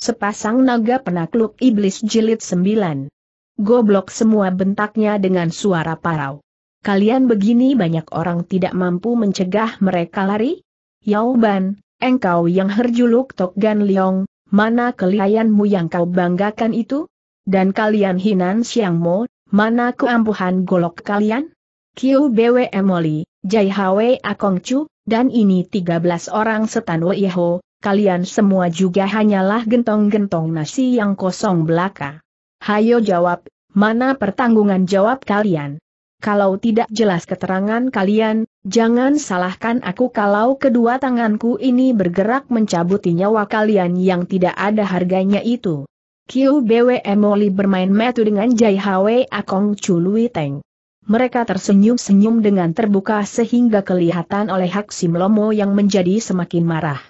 Sepasang naga penakluk iblis jilid 9. Goblok semua bentaknya dengan suara parau. Kalian begini banyak orang tidak mampu mencegah mereka lari? Yao Ban, engkau yang herjuluk Tok Gan Leong, mana kelihayanmu yang kau banggakan itu? Dan kalian Hinan Siang Mo, mana keampuhan golok kalian? Kiu Bwe Emoli, Jai Hwe Akong Chu, dan ini 13 orang setan Ho, kalian semua juga hanyalah gentong-gentong nasi yang kosong belaka. Hayo jawab, mana pertanggungan jawab kalian? Kalau tidak jelas keterangan kalian, jangan salahkan aku kalau kedua tanganku ini bergerak mencabuti nyawa kalian yang tidak ada harganya itu. QBW Emoli bermain metu dengan Jai Hwe Akong Chului Teng. Mereka tersenyum-senyum dengan terbuka sehingga kelihatan oleh Hak Sim Lomo yang menjadi semakin marah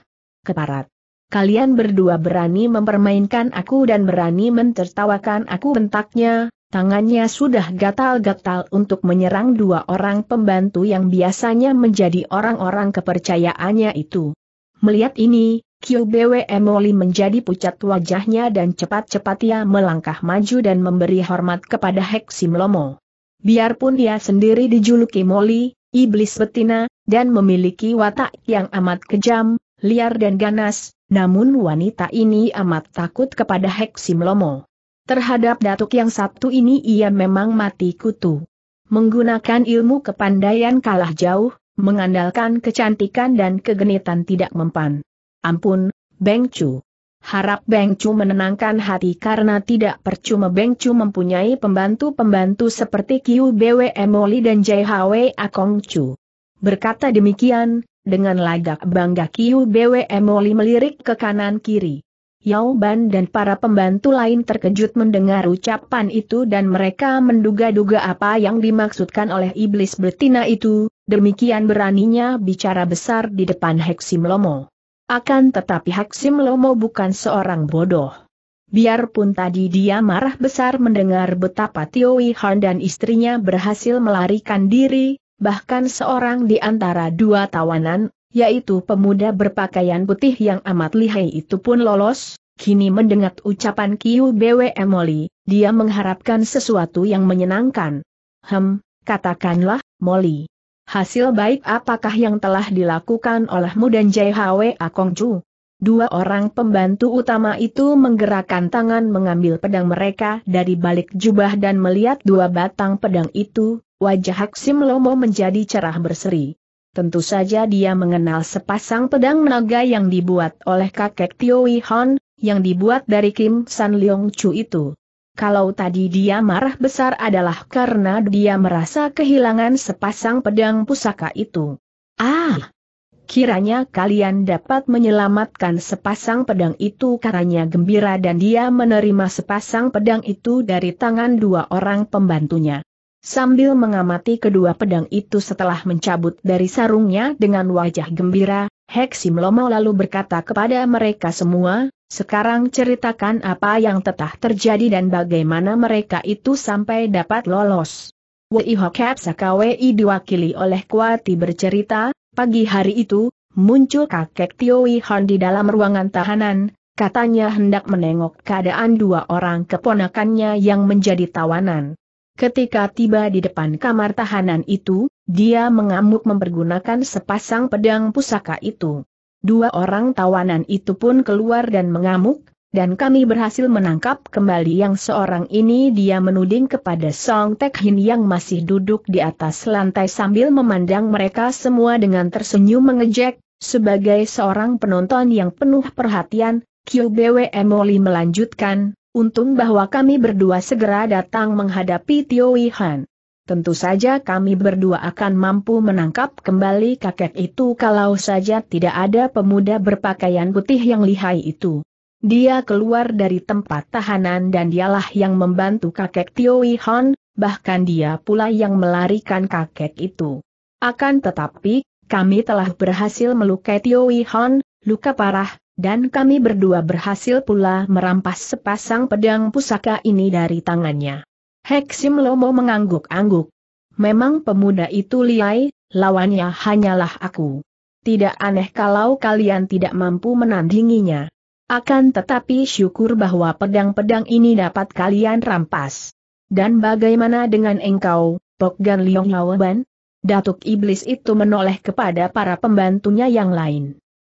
keparat. Kalian berdua berani mempermainkan aku dan berani mentertawakan aku bentaknya, tangannya sudah gatal-gatal untuk menyerang dua orang pembantu yang biasanya menjadi orang-orang kepercayaannya itu. Melihat ini, QBW Emoli menjadi pucat wajahnya dan cepat-cepat ia melangkah maju dan memberi hormat kepada Heksim Lomo. Biarpun dia sendiri dijuluki Moli, iblis betina, dan memiliki watak yang amat kejam, liar dan ganas, namun wanita ini amat takut kepada Heksim Lomo. Terhadap datuk yang Sabtu ini ia memang mati kutu. Menggunakan ilmu kepandaian kalah jauh, mengandalkan kecantikan dan kegenitan tidak mempan. Ampun, Beng Chu. Harap Beng Chu menenangkan hati karena tidak percuma Beng Chu mempunyai pembantu-pembantu seperti Kiu Bwe Moli dan Jai Hwe Akong Chu. Berkata demikian, dengan lagak bangga Kiu Moli melirik ke kanan kiri. Yao Ban dan para pembantu lain terkejut mendengar ucapan itu dan mereka menduga-duga apa yang dimaksudkan oleh iblis betina itu, demikian beraninya bicara besar di depan Heksim Lomo. Akan tetapi Heksim Lomo bukan seorang bodoh. Biarpun tadi dia marah besar mendengar betapa Tioi Han dan istrinya berhasil melarikan diri, bahkan seorang di antara dua tawanan, yaitu pemuda berpakaian putih yang amat lihai itu pun lolos, kini mendengar ucapan Kiu Bwe Moli, dia mengharapkan sesuatu yang menyenangkan. Hem, katakanlah, Moli. Hasil baik apakah yang telah dilakukan olehmu dan Hwe Akongju? Dua orang pembantu utama itu menggerakkan tangan mengambil pedang mereka dari balik jubah dan melihat dua batang pedang itu, Wajah Hak Sim Lomo menjadi cerah berseri. Tentu saja dia mengenal sepasang pedang naga yang dibuat oleh kakek Tio Hon, yang dibuat dari Kim San Leong Chu itu. Kalau tadi dia marah besar adalah karena dia merasa kehilangan sepasang pedang pusaka itu. Ah! Kiranya kalian dapat menyelamatkan sepasang pedang itu karanya gembira dan dia menerima sepasang pedang itu dari tangan dua orang pembantunya. Sambil mengamati kedua pedang itu setelah mencabut dari sarungnya dengan wajah gembira, Heksim Lomo lalu berkata kepada mereka semua, sekarang ceritakan apa yang tetah terjadi dan bagaimana mereka itu sampai dapat lolos. Hokap Sakawi diwakili oleh Kuati bercerita, pagi hari itu, muncul kakek Tio Hon di dalam ruangan tahanan, katanya hendak menengok keadaan dua orang keponakannya yang menjadi tawanan. Ketika tiba di depan kamar tahanan itu, dia mengamuk mempergunakan sepasang pedang pusaka itu. Dua orang tawanan itu pun keluar dan mengamuk, dan kami berhasil menangkap kembali yang seorang ini dia menuding kepada Song Tek Hin yang masih duduk di atas lantai sambil memandang mereka semua dengan tersenyum mengejek, sebagai seorang penonton yang penuh perhatian, QBWM Oli melanjutkan, Untung bahwa kami berdua segera datang menghadapi Tio Han. Tentu saja kami berdua akan mampu menangkap kembali kakek itu kalau saja tidak ada pemuda berpakaian putih yang lihai itu. Dia keluar dari tempat tahanan dan dialah yang membantu kakek Tio Han, bahkan dia pula yang melarikan kakek itu. Akan tetapi, kami telah berhasil melukai Tio Han, luka parah, dan kami berdua berhasil pula merampas sepasang pedang pusaka ini dari tangannya. Heksim Lomo mengangguk-angguk. Memang pemuda itu liai, lawannya hanyalah aku. Tidak aneh kalau kalian tidak mampu menandinginya. Akan tetapi syukur bahwa pedang-pedang ini dapat kalian rampas. Dan bagaimana dengan engkau, Pokgan Liong Datuk Iblis itu menoleh kepada para pembantunya yang lain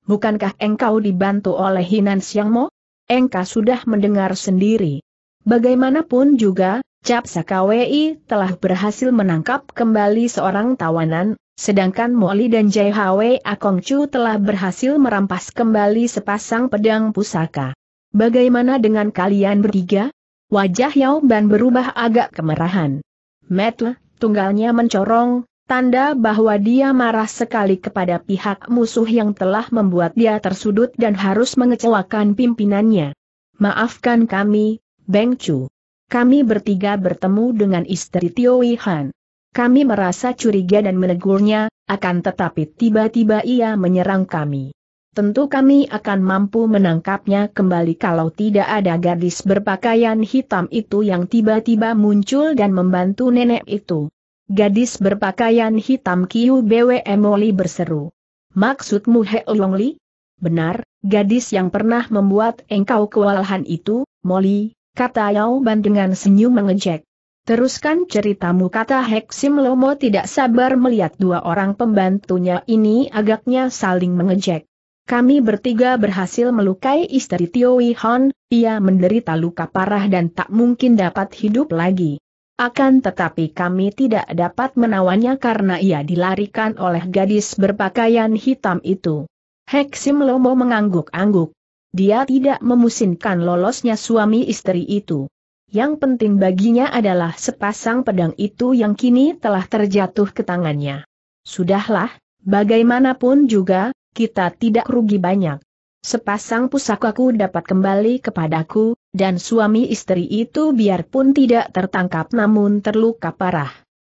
bukankah engkau dibantu oleh Hinan Siangmo? Engkau sudah mendengar sendiri. Bagaimanapun juga, Cap Sakawei telah berhasil menangkap kembali seorang tawanan, sedangkan Moli dan Jai Hwei Akongcu telah berhasil merampas kembali sepasang pedang pusaka. Bagaimana dengan kalian bertiga? Wajah Yao Ban berubah agak kemerahan. Metle, tunggalnya mencorong, Tanda bahwa dia marah sekali kepada pihak musuh yang telah membuat dia tersudut dan harus mengecewakan pimpinannya. Maafkan kami, Beng Chu. Kami bertiga bertemu dengan istri Tio Han. Kami merasa curiga dan menegurnya, akan tetapi tiba-tiba ia menyerang kami. Tentu kami akan mampu menangkapnya kembali kalau tidak ada gadis berpakaian hitam itu yang tiba-tiba muncul dan membantu nenek itu. Gadis berpakaian hitam Kiu Bwe Moli berseru. Maksudmu He Longli? Benar, gadis yang pernah membuat engkau kewalahan itu, Molly, kata Yao Ban dengan senyum mengejek. Teruskan ceritamu kata Heksim Lomo tidak sabar melihat dua orang pembantunya ini agaknya saling mengejek. Kami bertiga berhasil melukai istri Tio Hon. ia menderita luka parah dan tak mungkin dapat hidup lagi. Akan tetapi kami tidak dapat menawannya karena ia dilarikan oleh gadis berpakaian hitam itu. Heksim Lomo mengangguk-angguk. Dia tidak memusinkan lolosnya suami istri itu. Yang penting baginya adalah sepasang pedang itu yang kini telah terjatuh ke tangannya. Sudahlah, bagaimanapun juga, kita tidak rugi banyak. Sepasang pusakaku dapat kembali kepadaku, dan suami istri itu biarpun tidak tertangkap namun terluka parah.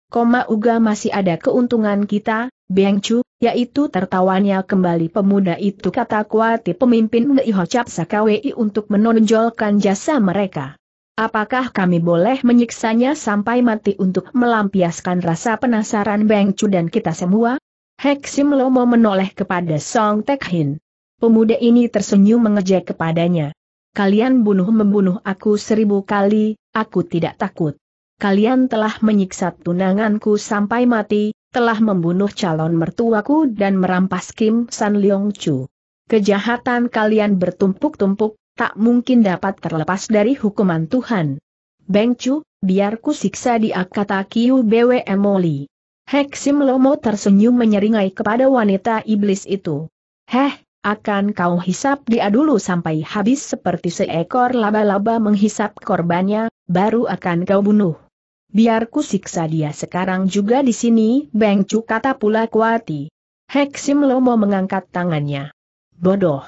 Koma Uga masih ada keuntungan kita, Beng Chu, yaitu tertawanya kembali pemuda itu kata kuati pemimpin Ngehocap Sakawi untuk menonjolkan jasa mereka. Apakah kami boleh menyiksanya sampai mati untuk melampiaskan rasa penasaran Beng Chu dan kita semua? Heksim Lomo menoleh kepada Song Tek Hin. Pemuda ini tersenyum mengejek kepadanya. Kalian bunuh-membunuh aku seribu kali, aku tidak takut. Kalian telah menyiksa tunanganku sampai mati, telah membunuh calon mertuaku dan merampas Kim San Leong Chu. Kejahatan kalian bertumpuk-tumpuk, tak mungkin dapat terlepas dari hukuman Tuhan. Beng Chu, biarku ku siksa di kata Kiu Bwe Moli. Heksim Lomo tersenyum menyeringai kepada wanita iblis itu. Heh, akan kau hisap dia dulu sampai habis seperti seekor laba-laba menghisap korbannya, baru akan kau bunuh. Biar ku siksa dia sekarang juga di sini, Bengcu kata pula Kuati. Heksim Lomo mengangkat tangannya. Bodoh.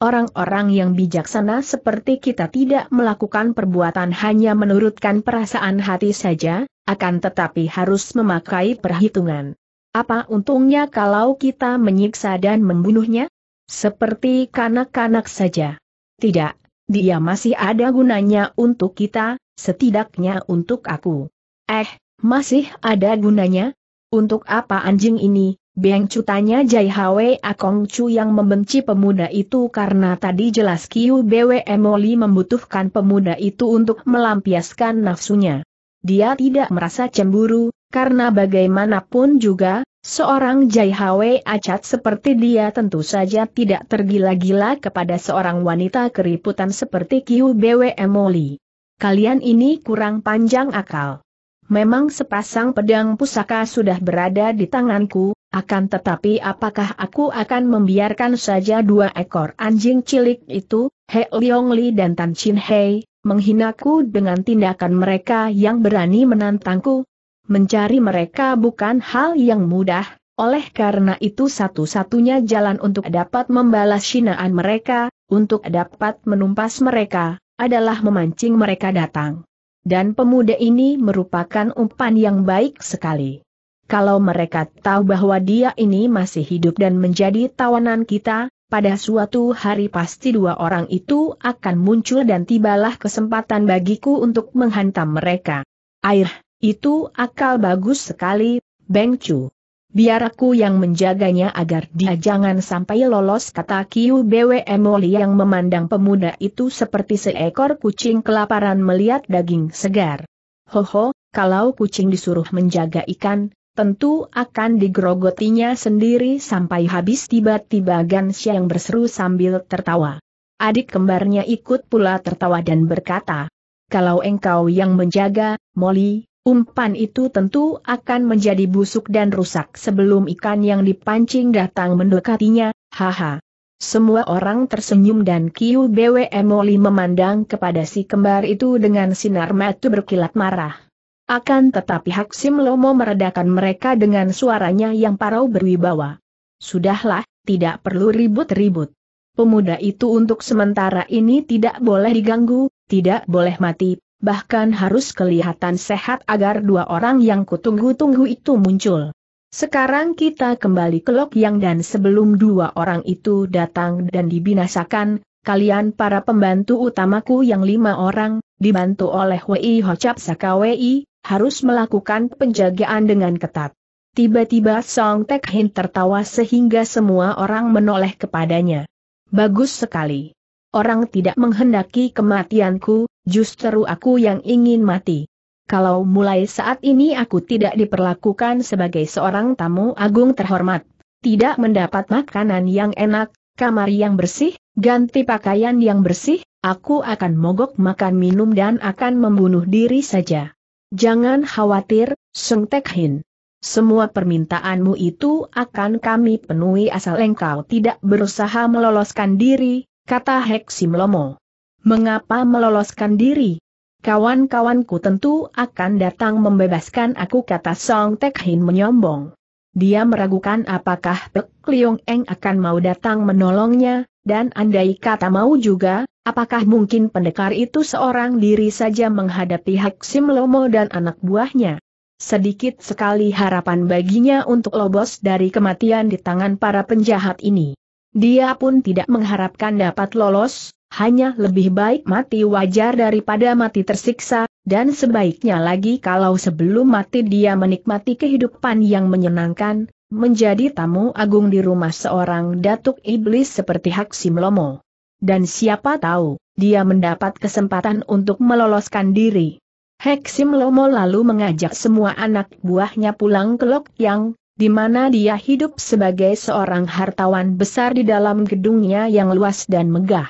Orang-orang yang bijaksana seperti kita tidak melakukan perbuatan hanya menurutkan perasaan hati saja, akan tetapi harus memakai perhitungan. Apa untungnya kalau kita menyiksa dan membunuhnya? Seperti kanak-kanak saja. Tidak, dia masih ada gunanya untuk kita, setidaknya untuk aku. Eh, masih ada gunanya? Untuk apa anjing ini? Beng cutanya Jai Hwe Akong Chu yang membenci pemuda itu karena tadi jelas Kiu Bwe Moli membutuhkan pemuda itu untuk melampiaskan nafsunya. Dia tidak merasa cemburu, karena bagaimanapun juga, Seorang Jai Hwe Acat seperti dia tentu saja tidak tergila-gila kepada seorang wanita keriputan seperti Kiu Bwe Moli. Kalian ini kurang panjang akal. Memang sepasang pedang pusaka sudah berada di tanganku, akan tetapi apakah aku akan membiarkan saja dua ekor anjing cilik itu, He Leong Li dan Tan Chin Hei, menghinaku dengan tindakan mereka yang berani menantangku, mencari mereka bukan hal yang mudah, oleh karena itu satu-satunya jalan untuk dapat membalas sinaan mereka, untuk dapat menumpas mereka, adalah memancing mereka datang. Dan pemuda ini merupakan umpan yang baik sekali. Kalau mereka tahu bahwa dia ini masih hidup dan menjadi tawanan kita, pada suatu hari pasti dua orang itu akan muncul dan tibalah kesempatan bagiku untuk menghantam mereka. Air, itu akal bagus sekali, Beng Chu. Biar aku yang menjaganya agar dia jangan sampai lolos kata Kiu Bwe Moli yang memandang pemuda itu seperti seekor kucing kelaparan melihat daging segar. Ho ho, kalau kucing disuruh menjaga ikan, tentu akan digrogotinya sendiri sampai habis tiba-tiba Gan yang berseru sambil tertawa. Adik kembarnya ikut pula tertawa dan berkata, kalau engkau yang menjaga, Molly, Umpan itu tentu akan menjadi busuk dan rusak sebelum ikan yang dipancing datang mendekatinya, haha. Semua orang tersenyum dan Kiu BWM Oli memandang kepada si kembar itu dengan sinar mata berkilat marah. Akan tetapi Haksim Lomo meredakan mereka dengan suaranya yang parau berwibawa. Sudahlah, tidak perlu ribut-ribut. Pemuda itu untuk sementara ini tidak boleh diganggu, tidak boleh mati, bahkan harus kelihatan sehat agar dua orang yang kutunggu-tunggu itu muncul. Sekarang kita kembali ke Lok Yang dan sebelum dua orang itu datang dan dibinasakan, kalian para pembantu utamaku yang lima orang, dibantu oleh Wei Hocap Sakawei, harus melakukan penjagaan dengan ketat. Tiba-tiba Song Tek Hin tertawa sehingga semua orang menoleh kepadanya. Bagus sekali. Orang tidak menghendaki kematianku, justru aku yang ingin mati. Kalau mulai saat ini aku tidak diperlakukan sebagai seorang tamu agung terhormat, tidak mendapat makanan yang enak, kamar yang bersih, ganti pakaian yang bersih, aku akan mogok makan minum dan akan membunuh diri saja. Jangan khawatir, Seng Tekhin. Semua permintaanmu itu akan kami penuhi asal engkau tidak berusaha meloloskan diri, kata Heksim Lomo. Mengapa meloloskan diri? Kawan-kawanku tentu akan datang membebaskan aku kata Song Tek Hin menyombong. Dia meragukan apakah Pek Liong Eng akan mau datang menolongnya, dan andai kata mau juga, apakah mungkin pendekar itu seorang diri saja menghadapi Heksim Lomo dan anak buahnya? Sedikit sekali harapan baginya untuk lobos dari kematian di tangan para penjahat ini. Dia pun tidak mengharapkan dapat lolos, hanya lebih baik mati wajar daripada mati tersiksa, dan sebaiknya lagi kalau sebelum mati dia menikmati kehidupan yang menyenangkan, menjadi tamu agung di rumah seorang datuk iblis seperti Sim Lomo. Dan siapa tahu, dia mendapat kesempatan untuk meloloskan diri. Heksim Lomo lalu mengajak semua anak buahnya pulang ke Lok Yang, di mana dia hidup sebagai seorang hartawan besar di dalam gedungnya yang luas dan megah.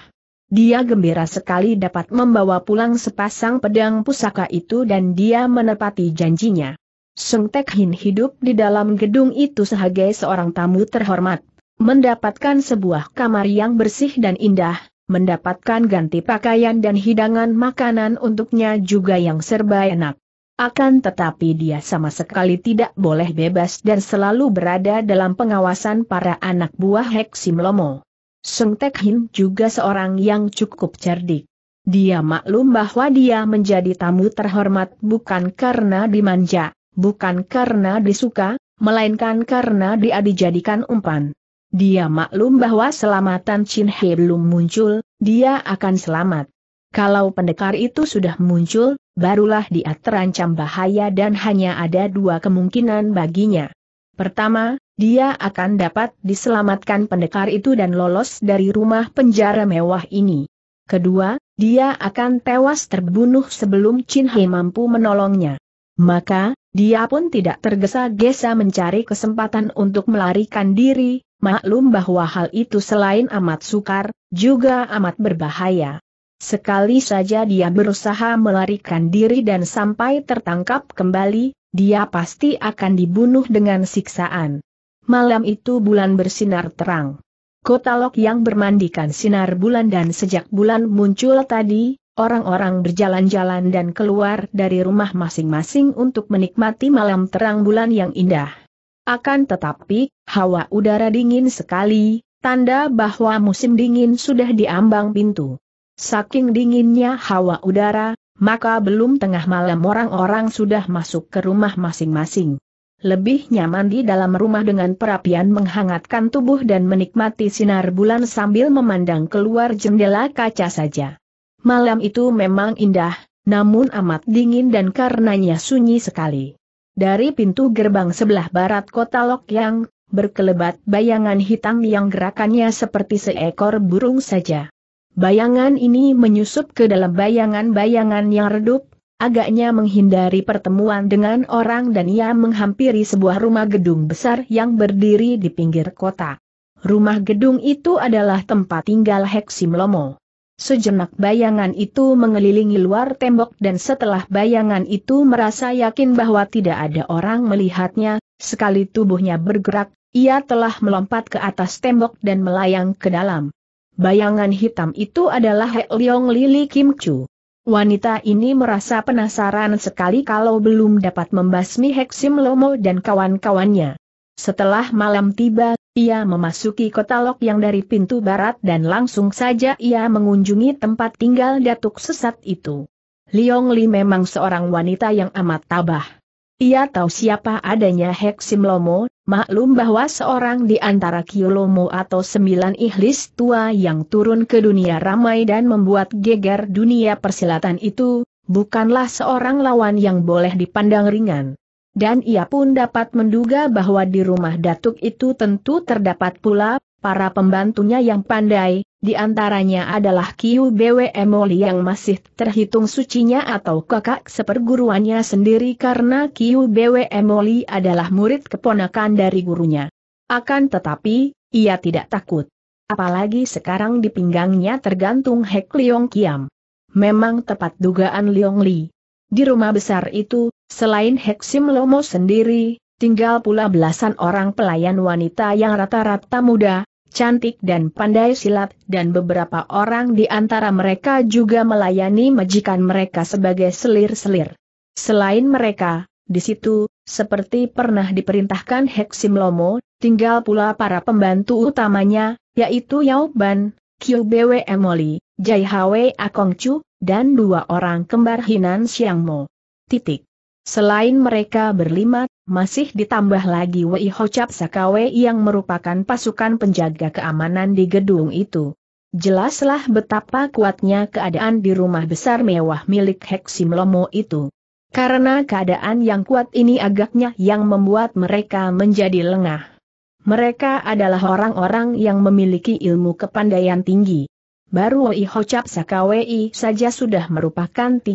Dia gembira sekali dapat membawa pulang sepasang pedang pusaka itu dan dia menepati janjinya. Sung Tek Hin hidup di dalam gedung itu sebagai seorang tamu terhormat, mendapatkan sebuah kamar yang bersih dan indah, mendapatkan ganti pakaian dan hidangan makanan untuknya juga yang serba enak. Akan tetapi dia sama sekali tidak boleh bebas dan selalu berada dalam pengawasan para anak buah Heksim Lomo. Sung Tek Hin juga seorang yang cukup cerdik. Dia maklum bahwa dia menjadi tamu terhormat bukan karena dimanja, bukan karena disuka, melainkan karena dia dijadikan umpan. Dia maklum bahwa selamatan Tan Chin He belum muncul, dia akan selamat. Kalau pendekar itu sudah muncul, barulah dia terancam bahaya dan hanya ada dua kemungkinan baginya. Pertama, dia akan dapat diselamatkan pendekar itu dan lolos dari rumah penjara mewah ini. Kedua, dia akan tewas terbunuh sebelum Chin He mampu menolongnya. Maka, dia pun tidak tergesa-gesa mencari kesempatan untuk melarikan diri, maklum bahwa hal itu selain amat sukar, juga amat berbahaya. Sekali saja dia berusaha melarikan diri dan sampai tertangkap kembali, dia pasti akan dibunuh dengan siksaan. Malam itu bulan bersinar terang. Kota Lok yang bermandikan sinar bulan dan sejak bulan muncul tadi, orang-orang berjalan-jalan dan keluar dari rumah masing-masing untuk menikmati malam terang bulan yang indah. Akan tetapi, hawa udara dingin sekali, tanda bahwa musim dingin sudah diambang pintu. Saking dinginnya hawa udara, maka belum tengah malam orang-orang sudah masuk ke rumah masing-masing. Lebih nyaman di dalam rumah dengan perapian menghangatkan tubuh dan menikmati sinar bulan sambil memandang keluar jendela kaca saja. Malam itu memang indah, namun amat dingin dan karenanya sunyi sekali. Dari pintu gerbang sebelah barat kota yang berkelebat bayangan hitam yang gerakannya seperti seekor burung saja. Bayangan ini menyusup ke dalam bayangan-bayangan yang redup, agaknya menghindari pertemuan dengan orang dan ia menghampiri sebuah rumah gedung besar yang berdiri di pinggir kota. Rumah gedung itu adalah tempat tinggal Heksim Lomo. Sejenak bayangan itu mengelilingi luar tembok dan setelah bayangan itu merasa yakin bahwa tidak ada orang melihatnya, sekali tubuhnya bergerak, ia telah melompat ke atas tembok dan melayang ke dalam. Bayangan hitam itu adalah He Leong Lili Kim Chu. Wanita ini merasa penasaran sekali kalau belum dapat membasmi Heksim Lomo dan kawan-kawannya. Setelah malam tiba, ia memasuki kota Lok yang dari pintu barat dan langsung saja ia mengunjungi tempat tinggal datuk sesat itu. Liong Li memang seorang wanita yang amat tabah. Ia tahu siapa adanya Heksim Lomo, maklum bahwa seorang di antara Kiyolomo atau sembilan ikhlis tua yang turun ke dunia ramai dan membuat geger dunia persilatan itu, bukanlah seorang lawan yang boleh dipandang ringan. Dan ia pun dapat menduga bahwa di rumah datuk itu tentu terdapat pula para pembantunya yang pandai, di antaranya adalah Kiu Bwe Moli yang masih terhitung sucinya atau kakak seperguruannya sendiri karena Kiu Bwe Moli adalah murid keponakan dari gurunya. Akan tetapi, ia tidak takut. Apalagi sekarang di pinggangnya tergantung Hek Leong Kiam. Memang tepat dugaan Leong Li. Di rumah besar itu, selain Hek Sim Lomo sendiri, tinggal pula belasan orang pelayan wanita yang rata-rata muda, cantik dan pandai silat dan beberapa orang di antara mereka juga melayani majikan mereka sebagai selir-selir. Selain mereka, di situ, seperti pernah diperintahkan Heksim Lomo, tinggal pula para pembantu utamanya, yaitu Yao Ban, Kyu Bwe Emoli, Jai Hwe Akong Chu, dan dua orang kembar Hinan Siang Mo. Titik. Selain mereka berlima, masih ditambah lagi Wei Hocap Sakawe yang merupakan pasukan penjaga keamanan di gedung itu. Jelaslah betapa kuatnya keadaan di rumah besar mewah milik Heksim Lomo itu. Karena keadaan yang kuat ini agaknya yang membuat mereka menjadi lengah. Mereka adalah orang-orang yang memiliki ilmu kepandaian tinggi. Baru Wei Hocap Sakawei saja sudah merupakan 13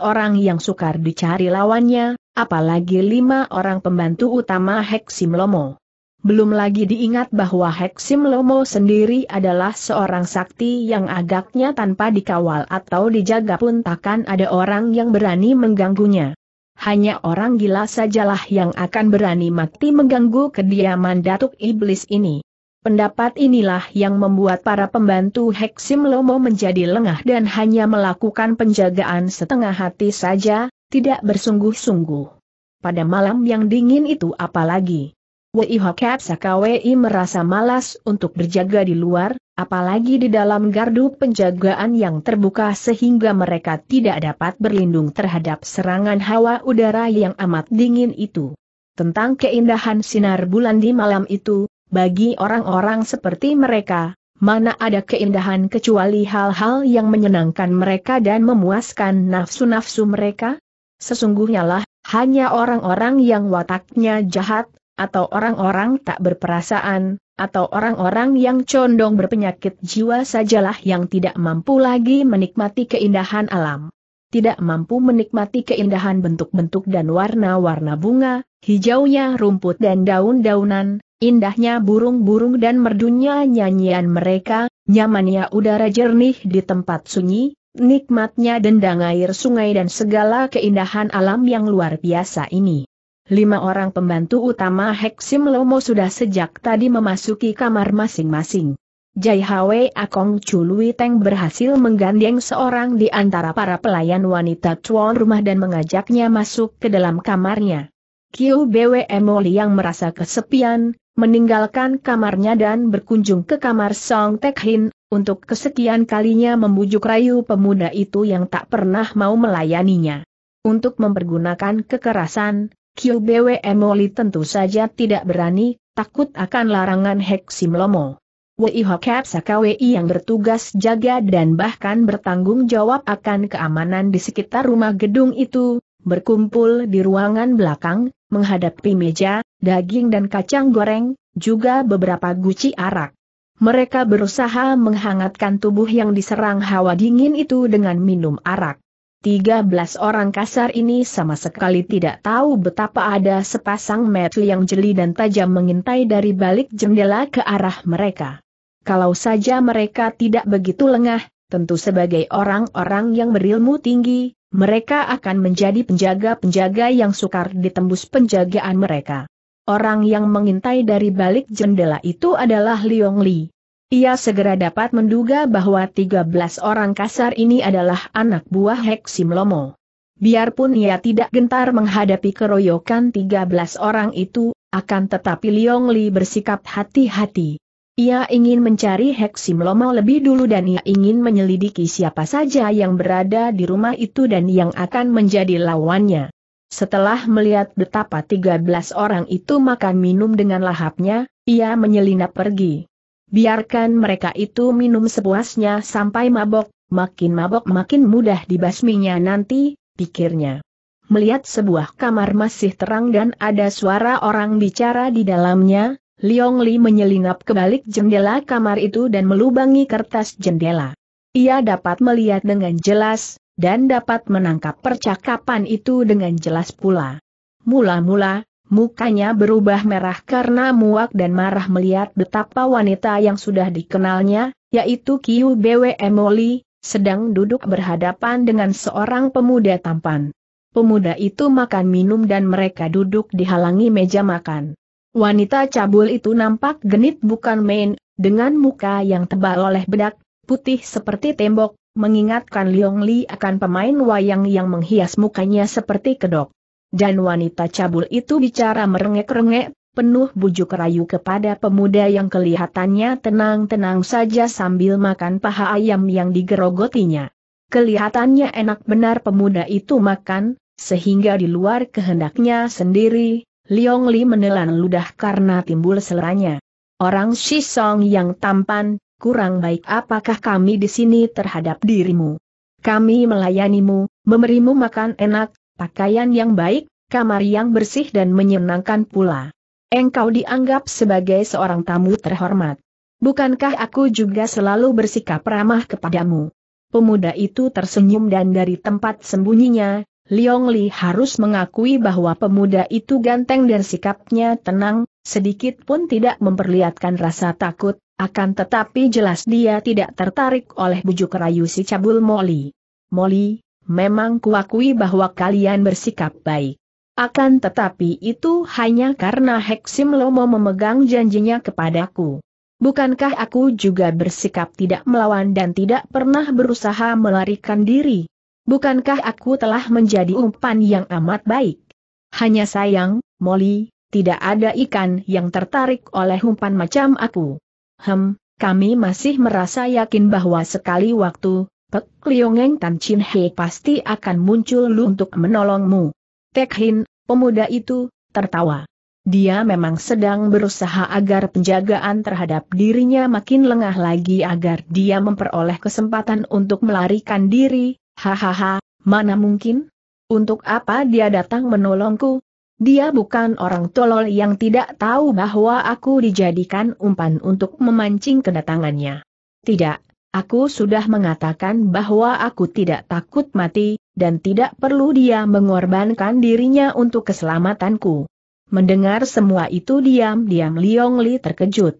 orang yang sukar dicari lawannya, apalagi lima orang pembantu utama Heksim Lomo. Belum lagi diingat bahwa Heksim Lomo sendiri adalah seorang sakti yang agaknya tanpa dikawal atau dijaga pun takkan ada orang yang berani mengganggunya. Hanya orang gila sajalah yang akan berani mati mengganggu kediaman Datuk Iblis ini. Pendapat inilah yang membuat para pembantu Heksim Lomo menjadi lengah dan hanya melakukan penjagaan setengah hati saja, tidak bersungguh-sungguh. Pada malam yang dingin itu apalagi. Wei Hokap Sakawei merasa malas untuk berjaga di luar, apalagi di dalam gardu penjagaan yang terbuka sehingga mereka tidak dapat berlindung terhadap serangan hawa udara yang amat dingin itu. Tentang keindahan sinar bulan di malam itu, bagi orang-orang seperti mereka, mana ada keindahan kecuali hal-hal yang menyenangkan mereka dan memuaskan nafsu-nafsu mereka? Sesungguhnya lah, hanya orang-orang yang wataknya jahat, atau orang-orang tak berperasaan, atau orang-orang yang condong berpenyakit jiwa sajalah yang tidak mampu lagi menikmati keindahan alam. Tidak mampu menikmati keindahan bentuk-bentuk dan warna-warna bunga, hijaunya rumput dan daun-daunan, Indahnya burung-burung dan merdunya nyanyian mereka, nyamannya udara jernih di tempat sunyi, nikmatnya dendang air sungai dan segala keindahan alam yang luar biasa ini. Lima orang pembantu utama Heksim Lomo sudah sejak tadi memasuki kamar masing-masing. Jai Hwe Akong Chului Teng berhasil menggandeng seorang di antara para pelayan wanita tuan rumah dan mengajaknya masuk ke dalam kamarnya. Kiu Bwe Moli yang merasa kesepian, meninggalkan kamarnya dan berkunjung ke kamar Song Tek untuk kesekian kalinya membujuk rayu pemuda itu yang tak pernah mau melayaninya. Untuk mempergunakan kekerasan, QBW Emoli tentu saja tidak berani, takut akan larangan Heksim Lomo. Wei Hokap Sakawi yang bertugas jaga dan bahkan bertanggung jawab akan keamanan di sekitar rumah gedung itu, berkumpul di ruangan belakang, menghadapi meja, daging dan kacang goreng, juga beberapa guci arak. Mereka berusaha menghangatkan tubuh yang diserang hawa dingin itu dengan minum arak. 13 orang kasar ini sama sekali tidak tahu betapa ada sepasang metel yang jeli dan tajam mengintai dari balik jendela ke arah mereka. Kalau saja mereka tidak begitu lengah, tentu sebagai orang-orang yang berilmu tinggi, mereka akan menjadi penjaga-penjaga yang sukar ditembus penjagaan mereka. Orang yang mengintai dari balik jendela itu adalah Liong Li. Ia segera dapat menduga bahwa 13 orang kasar ini adalah anak buah Heksim Lomo. Biarpun ia tidak gentar menghadapi keroyokan 13 orang itu, akan tetapi Liong Li bersikap hati-hati. Ia ingin mencari heksim Loma lebih dulu dan ia ingin menyelidiki siapa saja yang berada di rumah itu dan yang akan menjadi lawannya. Setelah melihat betapa 13 orang itu makan minum dengan lahapnya, ia menyelinap pergi. Biarkan mereka itu minum sepuasnya sampai mabok, makin mabok makin mudah dibasminya nanti, pikirnya. Melihat sebuah kamar masih terang dan ada suara orang bicara di dalamnya, Liong Li menyelinap ke balik jendela kamar itu dan melubangi kertas jendela. Ia dapat melihat dengan jelas, dan dapat menangkap percakapan itu dengan jelas pula. Mula-mula, mukanya berubah merah karena muak dan marah melihat betapa wanita yang sudah dikenalnya, yaitu Kiu Bwe Moli, sedang duduk berhadapan dengan seorang pemuda tampan. Pemuda itu makan minum dan mereka duduk dihalangi meja makan. Wanita cabul itu nampak genit bukan main, dengan muka yang tebal oleh bedak, putih seperti tembok, mengingatkan Liong Li akan pemain wayang yang menghias mukanya seperti kedok. Dan wanita cabul itu bicara merengek-rengek, penuh bujuk rayu kepada pemuda yang kelihatannya tenang-tenang saja sambil makan paha ayam yang digerogotinya. Kelihatannya enak benar pemuda itu makan, sehingga di luar kehendaknya sendiri, Liong Li menelan ludah karena timbul seleranya. Orang Shisong yang tampan, kurang baik apakah kami di sini terhadap dirimu. Kami melayanimu, memberimu makan enak, pakaian yang baik, kamar yang bersih dan menyenangkan pula. Engkau dianggap sebagai seorang tamu terhormat. Bukankah aku juga selalu bersikap ramah kepadamu? Pemuda itu tersenyum dan dari tempat sembunyinya, Liong Li harus mengakui bahwa pemuda itu ganteng dan sikapnya tenang, sedikit pun tidak memperlihatkan rasa takut, akan tetapi jelas dia tidak tertarik oleh bujuk rayu si cabul Molly. Molly, memang kuakui bahwa kalian bersikap baik. Akan tetapi itu hanya karena Heksim Lomo memegang janjinya kepadaku. Bukankah aku juga bersikap tidak melawan dan tidak pernah berusaha melarikan diri? bukankah aku telah menjadi umpan yang amat baik? Hanya sayang, Molly, tidak ada ikan yang tertarik oleh umpan macam aku. Hem, kami masih merasa yakin bahwa sekali waktu, Pek Liongeng Tan Chin He pasti akan muncul lu untuk menolongmu. Tek Hin, pemuda itu, tertawa. Dia memang sedang berusaha agar penjagaan terhadap dirinya makin lengah lagi agar dia memperoleh kesempatan untuk melarikan diri, Hahaha, mana mungkin? Untuk apa dia datang menolongku? Dia bukan orang tolol yang tidak tahu bahwa aku dijadikan umpan untuk memancing kedatangannya. Tidak, aku sudah mengatakan bahwa aku tidak takut mati, dan tidak perlu dia mengorbankan dirinya untuk keselamatanku. Mendengar semua itu diam-diam Liong Li terkejut.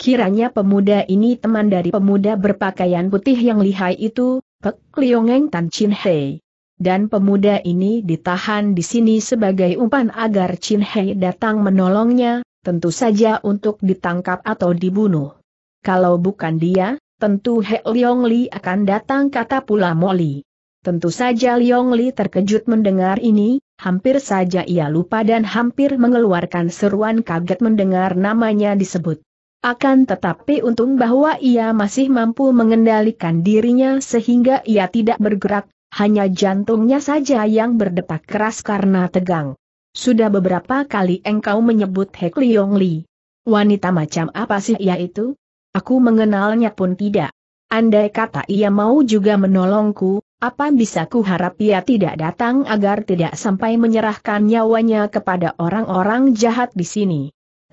Kiranya pemuda ini teman dari pemuda berpakaian putih yang lihai itu, Pek Liongeng Tan Chin Hei. Dan pemuda ini ditahan di sini sebagai umpan agar Chin Hei datang menolongnya, tentu saja untuk ditangkap atau dibunuh. Kalau bukan dia, tentu He Liong Li akan datang kata pula Molly. Tentu saja Liong Li terkejut mendengar ini, hampir saja ia lupa dan hampir mengeluarkan seruan kaget mendengar namanya disebut. Akan tetapi untung bahwa ia masih mampu mengendalikan dirinya sehingga ia tidak bergerak, hanya jantungnya saja yang berdetak keras karena tegang. Sudah beberapa kali engkau menyebut Hek Leong Li. Wanita macam apa sih ia itu? Aku mengenalnya pun tidak. Andai kata ia mau juga menolongku, apa bisa ku harap ia tidak datang agar tidak sampai menyerahkan nyawanya kepada orang-orang jahat di sini.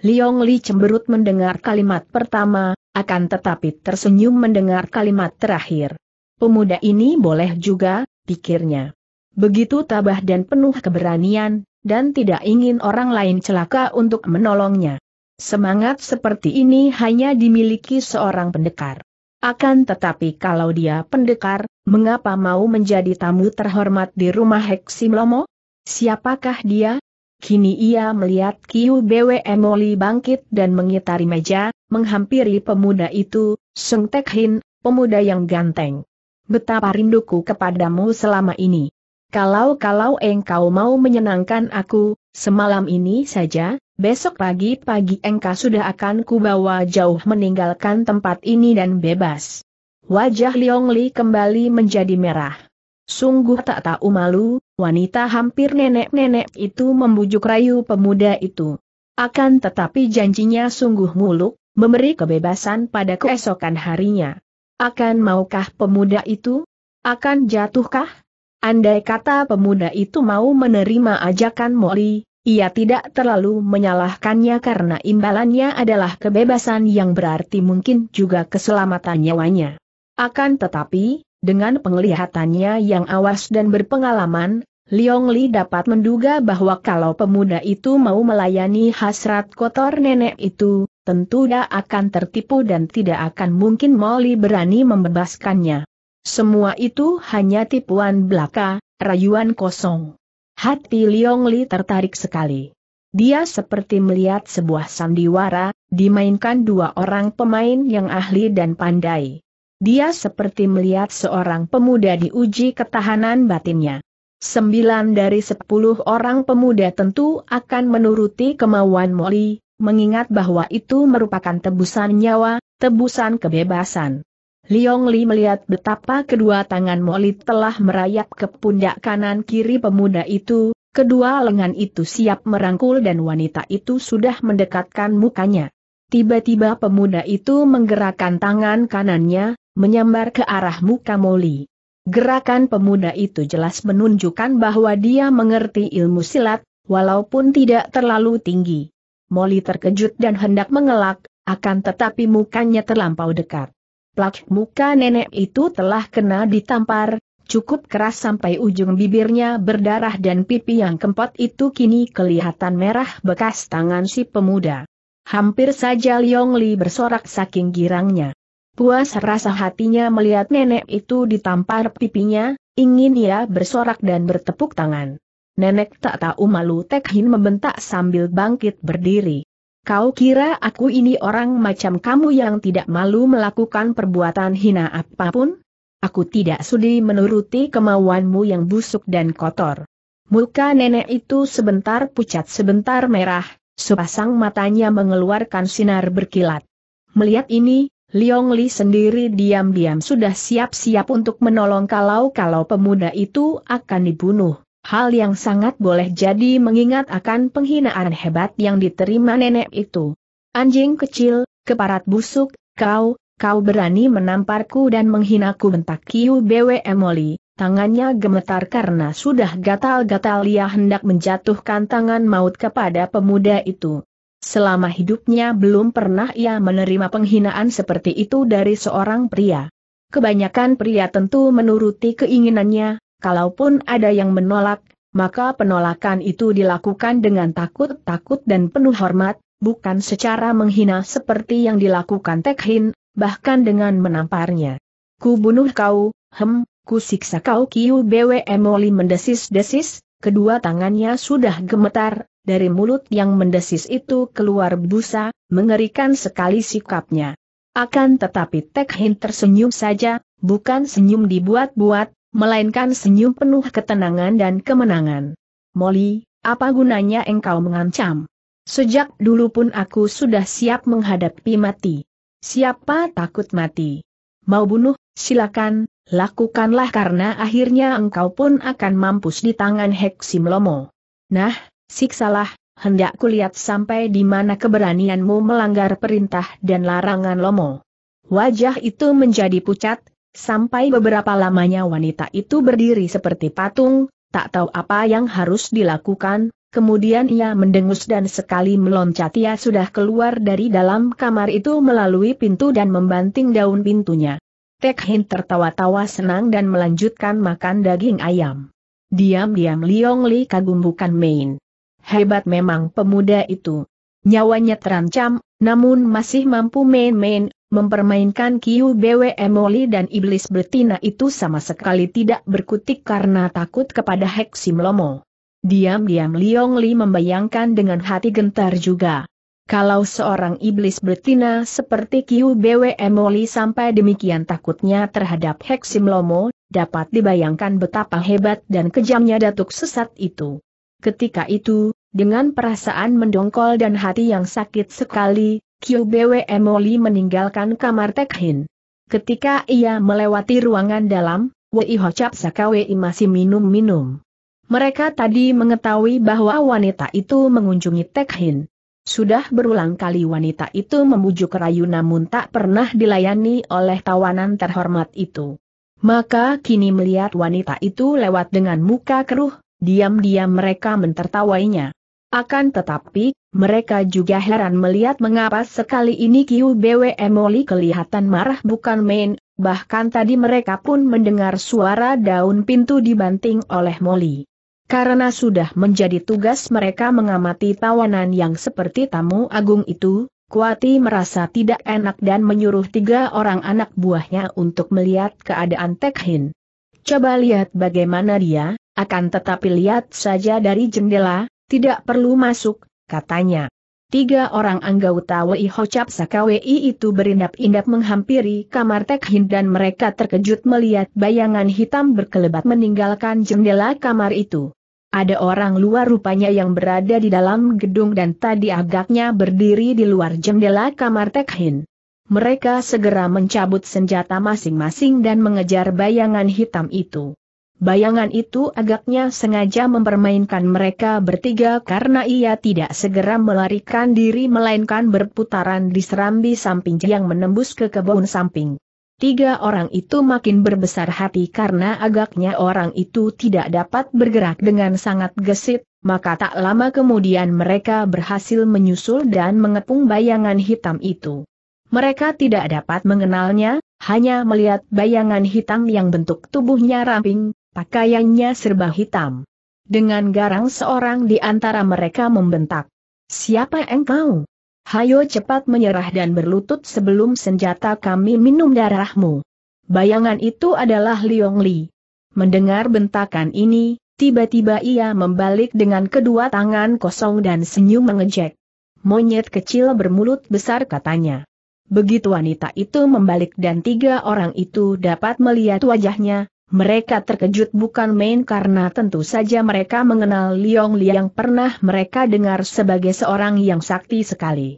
Liong Li cemberut mendengar kalimat pertama, akan tetapi tersenyum mendengar kalimat terakhir. Pemuda ini boleh juga, pikirnya. Begitu tabah dan penuh keberanian, dan tidak ingin orang lain celaka untuk menolongnya. Semangat seperti ini hanya dimiliki seorang pendekar. Akan tetapi kalau dia pendekar, mengapa mau menjadi tamu terhormat di rumah Hexi Lomo? Siapakah dia? Kini ia melihat Kiu Bwe Moli bangkit dan mengitari meja, menghampiri pemuda itu, Sung Tek Hin, pemuda yang ganteng. Betapa rinduku kepadamu selama ini. Kalau-kalau engkau mau menyenangkan aku, semalam ini saja, besok pagi-pagi engkau sudah akan kubawa jauh meninggalkan tempat ini dan bebas. Wajah Liong Li kembali menjadi merah. Sungguh tak tahu malu, wanita hampir nenek-nenek itu membujuk rayu pemuda itu. Akan tetapi janjinya sungguh muluk, memberi kebebasan pada keesokan harinya. Akan maukah pemuda itu? Akan jatuhkah? Andai kata pemuda itu mau menerima ajakan Molly, ia tidak terlalu menyalahkannya karena imbalannya adalah kebebasan yang berarti mungkin juga keselamatan nyawanya. Akan tetapi, dengan penglihatannya yang awas dan berpengalaman, Liong Li dapat menduga bahwa kalau pemuda itu mau melayani hasrat kotor nenek itu, tentu dia akan tertipu dan tidak akan mungkin Molly berani membebaskannya. Semua itu hanya tipuan belaka, rayuan kosong. Hati Liong Li tertarik sekali. Dia seperti melihat sebuah sandiwara, dimainkan dua orang pemain yang ahli dan pandai. Dia seperti melihat seorang pemuda diuji ketahanan batinnya. Sembilan dari sepuluh orang pemuda tentu akan menuruti kemauan Molly, mengingat bahwa itu merupakan tebusan nyawa, tebusan kebebasan. Liong Li melihat betapa kedua tangan Molly telah merayap ke pundak kanan kiri pemuda itu, kedua lengan itu siap merangkul dan wanita itu sudah mendekatkan mukanya. Tiba-tiba pemuda itu menggerakkan tangan kanannya, menyambar ke arah muka Moli. Gerakan pemuda itu jelas menunjukkan bahwa dia mengerti ilmu silat, walaupun tidak terlalu tinggi. Moli terkejut dan hendak mengelak, akan tetapi mukanya terlampau dekat. Plak muka nenek itu telah kena ditampar, cukup keras sampai ujung bibirnya berdarah dan pipi yang kempot itu kini kelihatan merah bekas tangan si pemuda. Hampir saja Liong Li bersorak saking girangnya. Puas rasa hatinya melihat nenek itu ditampar pipinya, ingin ia bersorak dan bertepuk tangan. Nenek tak tahu malu Tekhin membentak sambil bangkit berdiri. Kau kira aku ini orang macam kamu yang tidak malu melakukan perbuatan hina apapun? Aku tidak sudi menuruti kemauanmu yang busuk dan kotor. Muka nenek itu sebentar pucat sebentar merah, sepasang matanya mengeluarkan sinar berkilat. Melihat ini, Liong Li sendiri diam-diam sudah siap-siap untuk menolong kalau-kalau pemuda itu akan dibunuh. Hal yang sangat boleh jadi mengingat akan penghinaan hebat yang diterima nenek itu. Anjing kecil, keparat busuk, kau, kau berani menamparku dan menghinaku bentak Kiu Bwe Emoli. Tangannya gemetar karena sudah gatal-gatal ia hendak menjatuhkan tangan maut kepada pemuda itu. Selama hidupnya belum pernah ia menerima penghinaan seperti itu dari seorang pria. Kebanyakan pria tentu menuruti keinginannya, kalaupun ada yang menolak, maka penolakan itu dilakukan dengan takut-takut dan penuh hormat, bukan secara menghina seperti yang dilakukan Tekhin, bahkan dengan menamparnya. Ku bunuh kau, hem, ku siksa kau Kiu BWM Oli mendesis-desis, kedua tangannya sudah gemetar, dari mulut yang mendesis itu keluar busa, mengerikan sekali sikapnya. Akan tetapi Tek Hin tersenyum saja, bukan senyum dibuat-buat, melainkan senyum penuh ketenangan dan kemenangan. Molly, apa gunanya engkau mengancam? Sejak dulu pun aku sudah siap menghadapi mati. Siapa takut mati? Mau bunuh, silakan, lakukanlah karena akhirnya engkau pun akan mampus di tangan Lomo. Nah, Siksalah, hendak kulihat sampai di mana keberanianmu melanggar perintah dan larangan Lomo. Wajah itu menjadi pucat, sampai beberapa lamanya wanita itu berdiri seperti patung, tak tahu apa yang harus dilakukan, Kemudian ia mendengus dan sekali meloncat ia sudah keluar dari dalam kamar itu melalui pintu dan membanting daun pintunya. Tekhin tertawa-tawa senang dan melanjutkan makan daging ayam. Diam-diam Liong Li kagum bukan main hebat memang pemuda itu. Nyawanya terancam, namun masih mampu main-main, mempermainkan Kiu Bwe Moli dan iblis betina itu sama sekali tidak berkutik karena takut kepada Heksim Lomo. Diam-diam Liong Li membayangkan dengan hati gentar juga. Kalau seorang iblis betina seperti Kiu Bwe Moli sampai demikian takutnya terhadap Heksim Lomo, dapat dibayangkan betapa hebat dan kejamnya datuk sesat itu. Ketika itu, dengan perasaan mendongkol dan hati yang sakit sekali, QBW Emoli meninggalkan kamar Tekhin. Ketika ia melewati ruangan dalam, Wei Chap Sakawei masih minum-minum. Mereka tadi mengetahui bahwa wanita itu mengunjungi Tekhin. Sudah berulang kali wanita itu membujuk rayu namun tak pernah dilayani oleh tawanan terhormat itu. Maka kini melihat wanita itu lewat dengan muka keruh, diam-diam mereka mentertawainya. Akan tetapi, mereka juga heran melihat mengapa sekali ini Kiu Bwe Moli kelihatan marah bukan main, bahkan tadi mereka pun mendengar suara daun pintu dibanting oleh Moli. Karena sudah menjadi tugas mereka mengamati tawanan yang seperti tamu agung itu, Kuati merasa tidak enak dan menyuruh tiga orang anak buahnya untuk melihat keadaan Tekhin. Coba lihat bagaimana dia, akan tetapi lihat saja dari jendela, tidak perlu masuk, katanya. Tiga orang anggota Wei Hocap Sakawei itu berindap-indap menghampiri kamar Tek Hin dan mereka terkejut melihat bayangan hitam berkelebat meninggalkan jendela kamar itu. Ada orang luar rupanya yang berada di dalam gedung dan tadi agaknya berdiri di luar jendela kamar Tek Hin. Mereka segera mencabut senjata masing-masing dan mengejar bayangan hitam itu. Bayangan itu agaknya sengaja mempermainkan mereka bertiga karena ia tidak segera melarikan diri melainkan berputaran di serambi samping yang menembus ke kebun samping. Tiga orang itu makin berbesar hati karena agaknya orang itu tidak dapat bergerak dengan sangat gesit, maka tak lama kemudian mereka berhasil menyusul dan mengepung bayangan hitam itu. Mereka tidak dapat mengenalnya, hanya melihat bayangan hitam yang bentuk tubuhnya ramping, pakaiannya serba hitam. Dengan garang seorang di antara mereka membentak. Siapa engkau? Hayo cepat menyerah dan berlutut sebelum senjata kami minum darahmu. Bayangan itu adalah Liong Li. Mendengar bentakan ini, tiba-tiba ia membalik dengan kedua tangan kosong dan senyum mengejek. Monyet kecil bermulut besar katanya. Begitu wanita itu membalik dan tiga orang itu dapat melihat wajahnya, mereka terkejut bukan main karena tentu saja mereka mengenal Liong Li yang pernah mereka dengar sebagai seorang yang sakti sekali.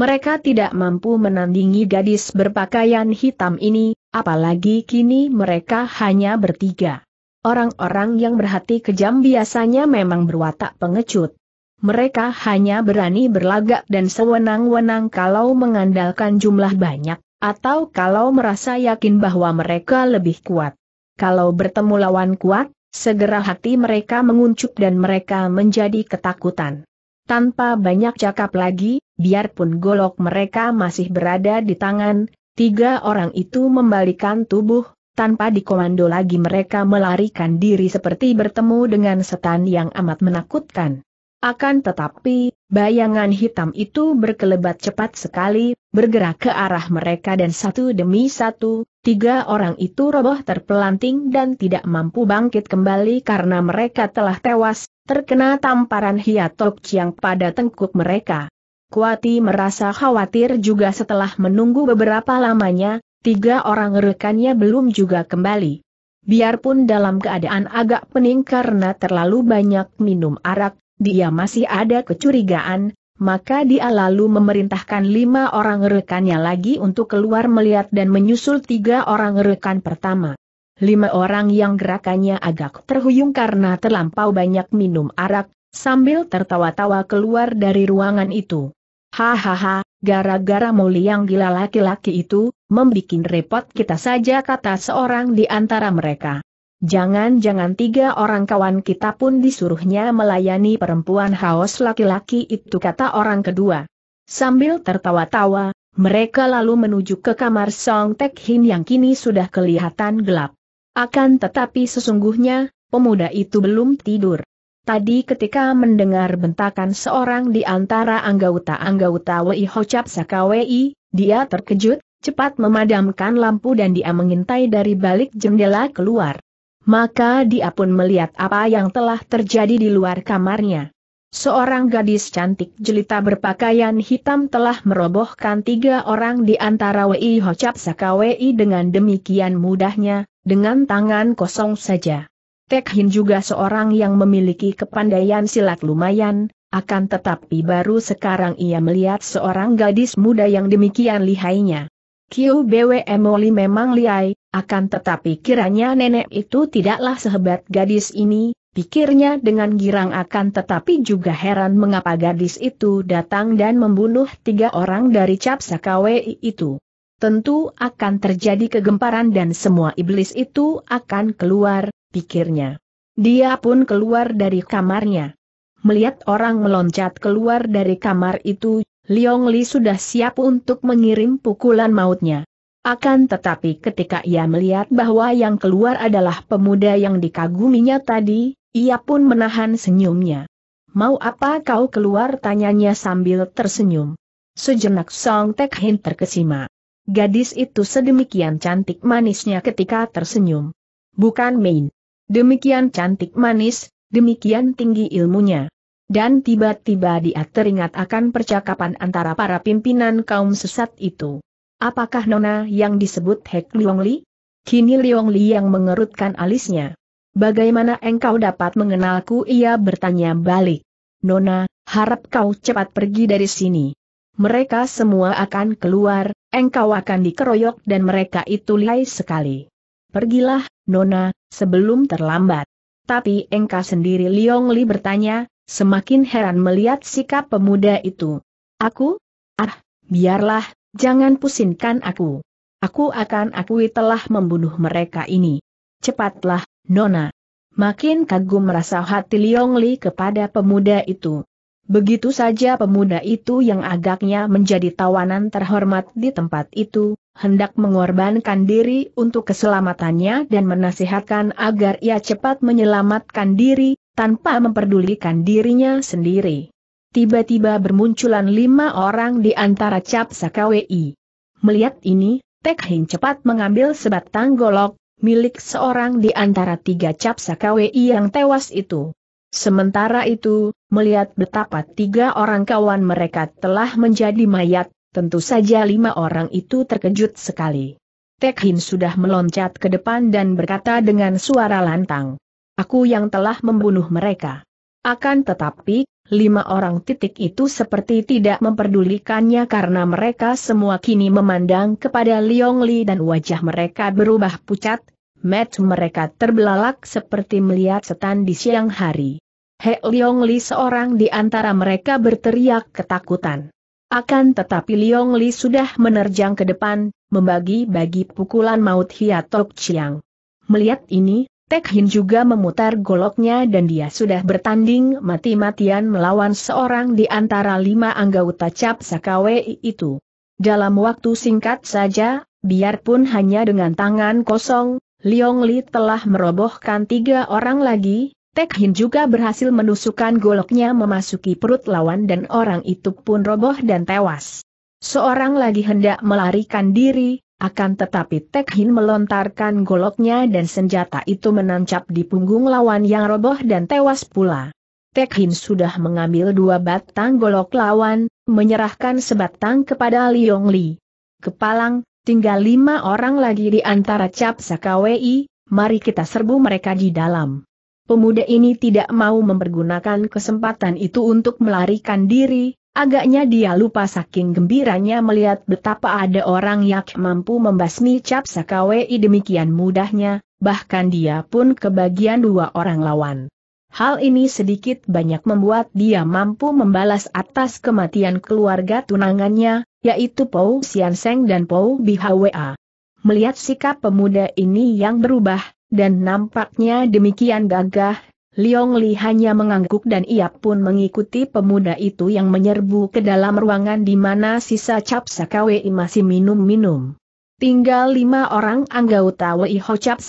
Mereka tidak mampu menandingi gadis berpakaian hitam ini, apalagi kini mereka hanya bertiga. Orang-orang yang berhati kejam biasanya memang berwatak pengecut. Mereka hanya berani berlagak dan sewenang-wenang kalau mengandalkan jumlah banyak, atau kalau merasa yakin bahwa mereka lebih kuat kalau bertemu lawan kuat, segera hati mereka menguncup dan mereka menjadi ketakutan. Tanpa banyak cakap lagi, biarpun golok mereka masih berada di tangan, tiga orang itu membalikan tubuh, tanpa dikomando lagi mereka melarikan diri seperti bertemu dengan setan yang amat menakutkan. Akan tetapi, bayangan hitam itu berkelebat cepat sekali, bergerak ke arah mereka dan satu demi satu, tiga orang itu roboh terpelanting dan tidak mampu bangkit kembali karena mereka telah tewas, terkena tamparan hiatok yang pada tengkuk mereka. Kuati merasa khawatir juga setelah menunggu beberapa lamanya, tiga orang rekannya belum juga kembali. Biarpun dalam keadaan agak pening karena terlalu banyak minum arak, dia masih ada kecurigaan, maka dia lalu memerintahkan lima orang rekannya lagi untuk keluar melihat dan menyusul tiga orang rekan pertama. Lima orang yang gerakannya agak terhuyung karena terlampau banyak minum arak, sambil tertawa-tawa keluar dari ruangan itu. Hahaha, gara-gara muli yang gila laki-laki itu, membikin repot kita saja kata seorang di antara mereka. Jangan-jangan tiga orang kawan kita pun disuruhnya melayani perempuan haus laki-laki itu kata orang kedua. Sambil tertawa-tawa, mereka lalu menuju ke kamar Song Tek Hin yang kini sudah kelihatan gelap. Akan tetapi sesungguhnya, pemuda itu belum tidur. Tadi ketika mendengar bentakan seorang di antara anggota-anggota Wei Hocap Sakawei, dia terkejut, cepat memadamkan lampu dan dia mengintai dari balik jendela keluar. Maka dia pun melihat apa yang telah terjadi di luar kamarnya. Seorang gadis cantik jelita berpakaian hitam telah merobohkan tiga orang di antara Wei Hocap Saka Wei dengan demikian mudahnya, dengan tangan kosong saja. Tek Hin juga seorang yang memiliki kepandaian silat lumayan, akan tetapi baru sekarang ia melihat seorang gadis muda yang demikian lihainya. Bwe Oli memang lihai, akan tetapi kiranya nenek itu tidaklah sehebat gadis ini, pikirnya dengan girang akan tetapi juga heran mengapa gadis itu datang dan membunuh tiga orang dari cap Sakawi itu. Tentu akan terjadi kegemparan dan semua iblis itu akan keluar, pikirnya. Dia pun keluar dari kamarnya. Melihat orang meloncat keluar dari kamar itu, Liong Li sudah siap untuk mengirim pukulan mautnya. Akan tetapi ketika ia melihat bahwa yang keluar adalah pemuda yang dikaguminya tadi, ia pun menahan senyumnya. Mau apa kau keluar tanyanya sambil tersenyum. Sejenak Song Tek Hin terkesima. Gadis itu sedemikian cantik manisnya ketika tersenyum. Bukan main. Demikian cantik manis, demikian tinggi ilmunya. Dan tiba-tiba dia teringat akan percakapan antara para pimpinan kaum sesat itu. Apakah Nona yang disebut Hek Liong Li? Kini Liong Li yang mengerutkan alisnya. Bagaimana engkau dapat mengenalku? Ia bertanya balik. Nona, harap kau cepat pergi dari sini. Mereka semua akan keluar, engkau akan dikeroyok dan mereka itu lihai sekali. Pergilah, Nona, sebelum terlambat. Tapi engkau sendiri Liong Li bertanya, semakin heran melihat sikap pemuda itu. Aku? Ah, biarlah, Jangan pusingkan aku. Aku akan akui telah membunuh mereka ini. Cepatlah, Nona. Makin kagum merasa hati Liong Li kepada pemuda itu. Begitu saja pemuda itu yang agaknya menjadi tawanan terhormat di tempat itu, hendak mengorbankan diri untuk keselamatannya dan menasihatkan agar ia cepat menyelamatkan diri, tanpa memperdulikan dirinya sendiri tiba-tiba bermunculan lima orang di antara cap kwi. Melihat ini, Tek Hin cepat mengambil sebatang golok, milik seorang di antara tiga cap kwi yang tewas itu. Sementara itu, melihat betapa tiga orang kawan mereka telah menjadi mayat, tentu saja lima orang itu terkejut sekali. Tek Hin sudah meloncat ke depan dan berkata dengan suara lantang. Aku yang telah membunuh mereka. Akan tetapi, lima orang titik itu seperti tidak memperdulikannya karena mereka semua kini memandang kepada Liong Li dan wajah mereka berubah pucat, met mereka terbelalak seperti melihat setan di siang hari. He Liong Li seorang di antara mereka berteriak ketakutan. Akan tetapi Liong Li sudah menerjang ke depan, membagi-bagi pukulan maut Hiatok Chiang. Melihat ini, Tek Hin juga memutar goloknya dan dia sudah bertanding mati-matian melawan seorang di antara lima anggota Cap Sakawe itu. Dalam waktu singkat saja, biarpun hanya dengan tangan kosong, Liong Li telah merobohkan tiga orang lagi, Tek Hin juga berhasil menusukkan goloknya memasuki perut lawan dan orang itu pun roboh dan tewas. Seorang lagi hendak melarikan diri, akan tetapi Tekhin melontarkan goloknya dan senjata itu menancap di punggung lawan yang roboh dan tewas pula. Tekhin sudah mengambil dua batang golok lawan, menyerahkan sebatang kepada Liong Li. Kepalang, tinggal lima orang lagi di antara Cap Sakawei, mari kita serbu mereka di dalam. Pemuda ini tidak mau mempergunakan kesempatan itu untuk melarikan diri, Agaknya dia lupa saking gembiranya melihat betapa ada orang yang mampu membasmi cap sakawei demikian mudahnya, bahkan dia pun kebagian dua orang lawan. Hal ini sedikit banyak membuat dia mampu membalas atas kematian keluarga tunangannya, yaitu Pou Sian Seng dan Pou Bihwa. Melihat sikap pemuda ini yang berubah, dan nampaknya demikian gagah, Liong Li hanya mengangguk dan ia pun mengikuti pemuda itu yang menyerbu ke dalam ruangan di mana sisa Cap Sakawei masih minum-minum. Tinggal lima orang anggota Wei Ho Cap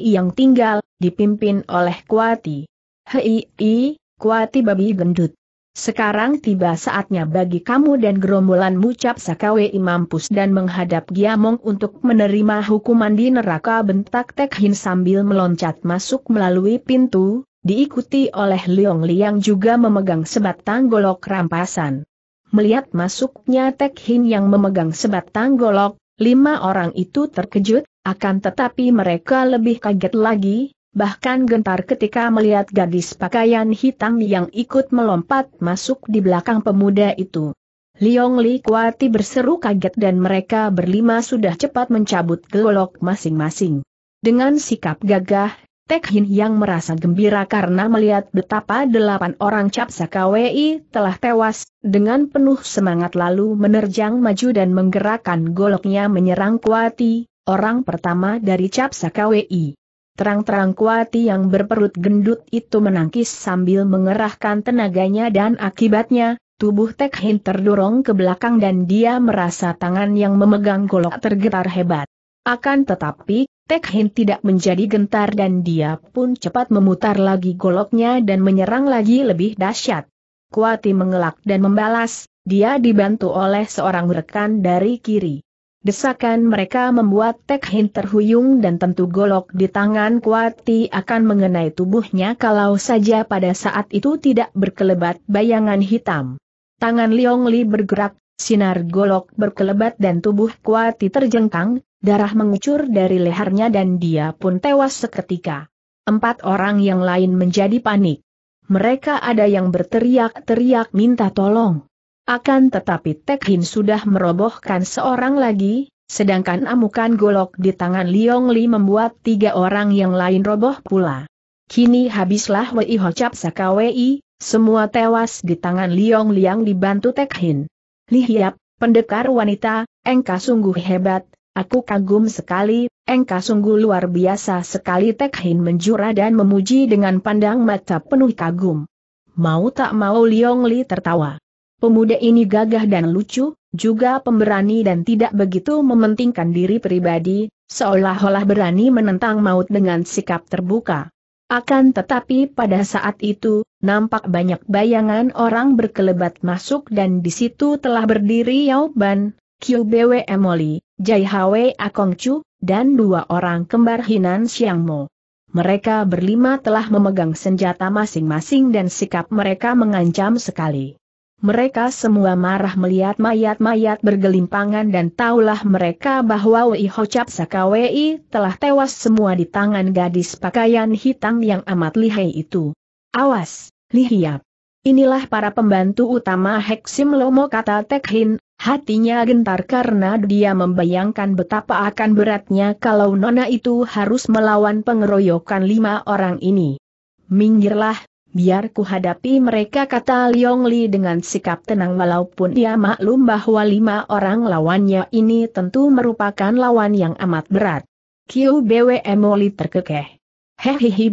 yang tinggal, dipimpin oleh Kuati. Hei, i, Kuati babi gendut. Sekarang tiba saatnya bagi kamu dan gerombolanmu Cap Sakawei mampus dan menghadap Giamong untuk menerima hukuman di neraka bentak Tekhin sambil meloncat masuk melalui pintu, diikuti oleh Liong Liang juga memegang sebatang golok rampasan. Melihat masuknya Tek Hin yang memegang sebatang golok, lima orang itu terkejut, akan tetapi mereka lebih kaget lagi, bahkan gentar ketika melihat gadis pakaian hitam yang ikut melompat masuk di belakang pemuda itu. Liong Li Kuati berseru kaget dan mereka berlima sudah cepat mencabut golok masing-masing. Dengan sikap gagah, Tek Hin yang merasa gembira karena melihat betapa delapan orang Capsa Kwi telah tewas, dengan penuh semangat lalu menerjang maju dan menggerakkan goloknya menyerang Kuati, orang pertama dari Capsa Kwi. Terang-terang Kuati yang berperut gendut itu menangkis sambil mengerahkan tenaganya dan akibatnya, tubuh Tek Hin terdorong ke belakang dan dia merasa tangan yang memegang golok tergetar hebat. Akan tetapi, Tek Hin tidak menjadi gentar dan dia pun cepat memutar lagi goloknya dan menyerang lagi lebih dahsyat. Kuati mengelak dan membalas, dia dibantu oleh seorang rekan dari kiri. Desakan mereka membuat Tek Hin terhuyung dan tentu golok di tangan Kuati akan mengenai tubuhnya kalau saja pada saat itu tidak berkelebat bayangan hitam. Tangan Liong Li bergerak, Sinar golok berkelebat dan tubuh Kuati terjengkang, darah mengucur dari lehernya dan dia pun tewas seketika. Empat orang yang lain menjadi panik. Mereka ada yang berteriak-teriak minta tolong. Akan tetapi Tekhin sudah merobohkan seorang lagi, sedangkan amukan golok di tangan Liong Li membuat tiga orang yang lain roboh pula. Kini habislah Wei Hocap Sakawei, semua tewas di tangan Liong Liang dibantu Tekhin. Lihiap, pendekar wanita, engkau sungguh hebat, aku kagum sekali, engkau sungguh luar biasa sekali Tek Hin menjura dan memuji dengan pandang mata penuh kagum. Mau tak mau Liong Li tertawa. Pemuda ini gagah dan lucu, juga pemberani dan tidak begitu mementingkan diri pribadi, seolah-olah berani menentang maut dengan sikap terbuka. Akan tetapi pada saat itu, nampak banyak bayangan orang berkelebat masuk dan di situ telah berdiri Yao Ban, Qiu Bwe Emoli, Jai Hwe Akong Chu, dan dua orang kembar Hinan Xiang Mo. Mereka berlima telah memegang senjata masing-masing dan sikap mereka mengancam sekali. Mereka semua marah melihat mayat-mayat bergelimpangan dan tahulah mereka bahwa Wei Hocap Sakawei telah tewas semua di tangan gadis pakaian hitam yang amat lihai itu. Awas, lihiap. Inilah para pembantu utama Heksim Lomo kata Tekhin, hatinya gentar karena dia membayangkan betapa akan beratnya kalau Nona itu harus melawan pengeroyokan lima orang ini. Minggirlah, Biar ku hadapi mereka kata Liong Li dengan sikap tenang walaupun dia maklum bahwa lima orang lawannya ini tentu merupakan lawan yang amat berat. Kiu Bwe Li terkekeh.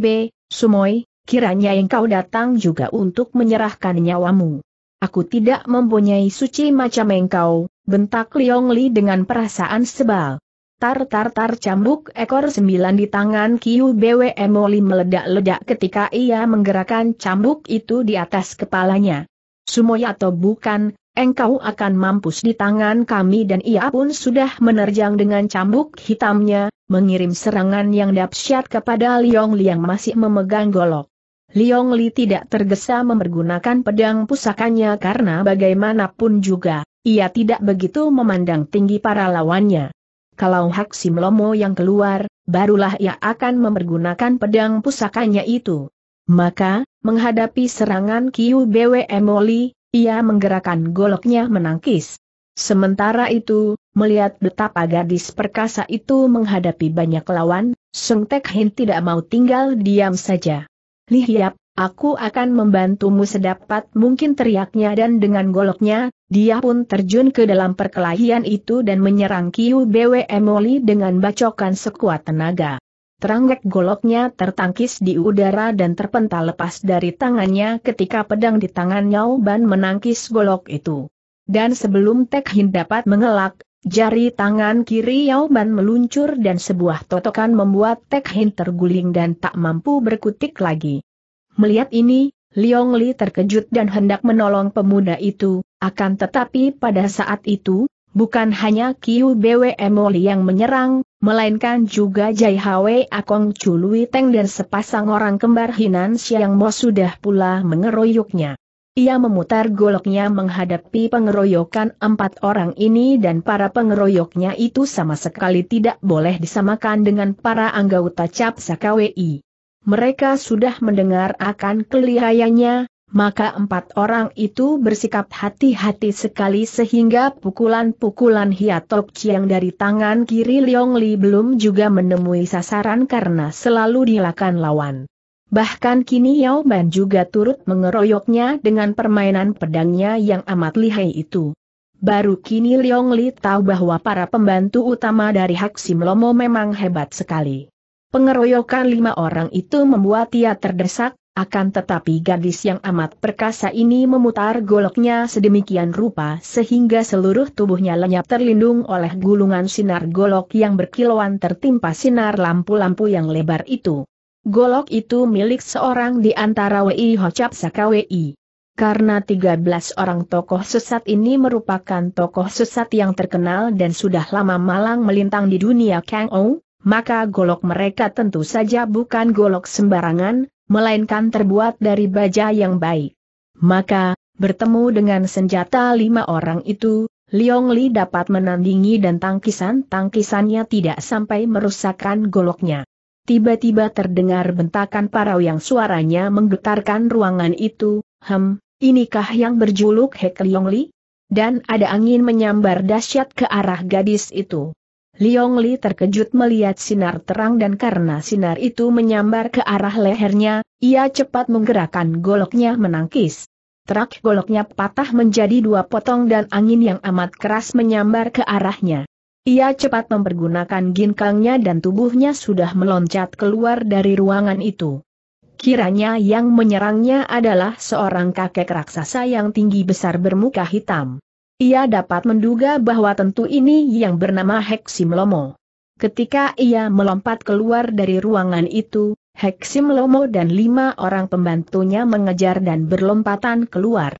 B, Sumoy, kiranya engkau datang juga untuk menyerahkan nyawamu. Aku tidak mempunyai suci macam engkau, bentak Liong Li dengan perasaan sebal. Tar-tar-tar cambuk ekor sembilan di tangan Kiu BW Emoli meledak-ledak ketika ia menggerakkan cambuk itu di atas kepalanya. Sumoy atau bukan, engkau akan mampus di tangan kami dan ia pun sudah menerjang dengan cambuk hitamnya, mengirim serangan yang dahsyat kepada Liong Li yang masih memegang golok. Liong Li tidak tergesa mempergunakan pedang pusakanya karena bagaimanapun juga, ia tidak begitu memandang tinggi para lawannya kalau Hak Simlomo yang keluar, barulah ia akan mempergunakan pedang pusakanya itu. Maka, menghadapi serangan Kiu Bwe Emoli, ia menggerakkan goloknya menangkis. Sementara itu, melihat betapa gadis perkasa itu menghadapi banyak lawan, Seng Tek Hin tidak mau tinggal diam saja. Lihiap, Aku akan membantumu sedapat mungkin teriaknya dan dengan goloknya, dia pun terjun ke dalam perkelahian itu dan menyerang Kiu BW Emoli dengan bacokan sekuat tenaga. Teranggek goloknya tertangkis di udara dan terpental lepas dari tangannya ketika pedang di tangan Yao Ban menangkis golok itu. Dan sebelum Tek Hin dapat mengelak, jari tangan kiri Yao Ban meluncur dan sebuah totokan membuat Tek Hin terguling dan tak mampu berkutik lagi. Melihat ini, Liong Li terkejut dan hendak menolong pemuda itu, akan tetapi pada saat itu, bukan hanya Kiu Bwe Moli yang menyerang, melainkan juga Jai Hwe Akong Chului Teng dan sepasang orang kembar Hinan Siang Mo sudah pula mengeroyoknya. Ia memutar goloknya menghadapi pengeroyokan empat orang ini dan para pengeroyoknya itu sama sekali tidak boleh disamakan dengan para anggota Capsa KWI mereka sudah mendengar akan kelihayanya, maka empat orang itu bersikap hati-hati sekali sehingga pukulan-pukulan Hiatok Chiang dari tangan kiri Leong Li belum juga menemui sasaran karena selalu dilakukan lawan. Bahkan kini Yao Ban juga turut mengeroyoknya dengan permainan pedangnya yang amat lihai itu. Baru kini Leong Li tahu bahwa para pembantu utama dari Haksim Lomo memang hebat sekali. Pengeroyokan lima orang itu membuat ia terdesak, akan tetapi gadis yang amat perkasa ini memutar goloknya sedemikian rupa sehingga seluruh tubuhnya lenyap terlindung oleh gulungan sinar golok yang berkilauan tertimpa sinar lampu-lampu yang lebar itu. Golok itu milik seorang di antara WI Hocap Saka Wei. Karena 13 orang tokoh sesat ini merupakan tokoh sesat yang terkenal dan sudah lama malang melintang di dunia Kang Ou, maka golok mereka tentu saja bukan golok sembarangan, melainkan terbuat dari baja yang baik. Maka, bertemu dengan senjata lima orang itu, Liong Li dapat menandingi dan tangkisan-tangkisannya tidak sampai merusakkan goloknya. Tiba-tiba terdengar bentakan parau yang suaranya menggetarkan ruangan itu, hem, inikah yang berjuluk Hek Liong Li? Dan ada angin menyambar dahsyat ke arah gadis itu. Liong Li terkejut melihat sinar terang dan karena sinar itu menyambar ke arah lehernya, ia cepat menggerakkan goloknya menangkis. Terak goloknya patah menjadi dua potong dan angin yang amat keras menyambar ke arahnya. Ia cepat mempergunakan ginkangnya dan tubuhnya sudah meloncat keluar dari ruangan itu. Kiranya yang menyerangnya adalah seorang kakek raksasa yang tinggi besar bermuka hitam. Ia dapat menduga bahwa tentu ini yang bernama Heksim Lomo. Ketika ia melompat keluar dari ruangan itu, Heksim Lomo dan lima orang pembantunya mengejar dan berlompatan keluar.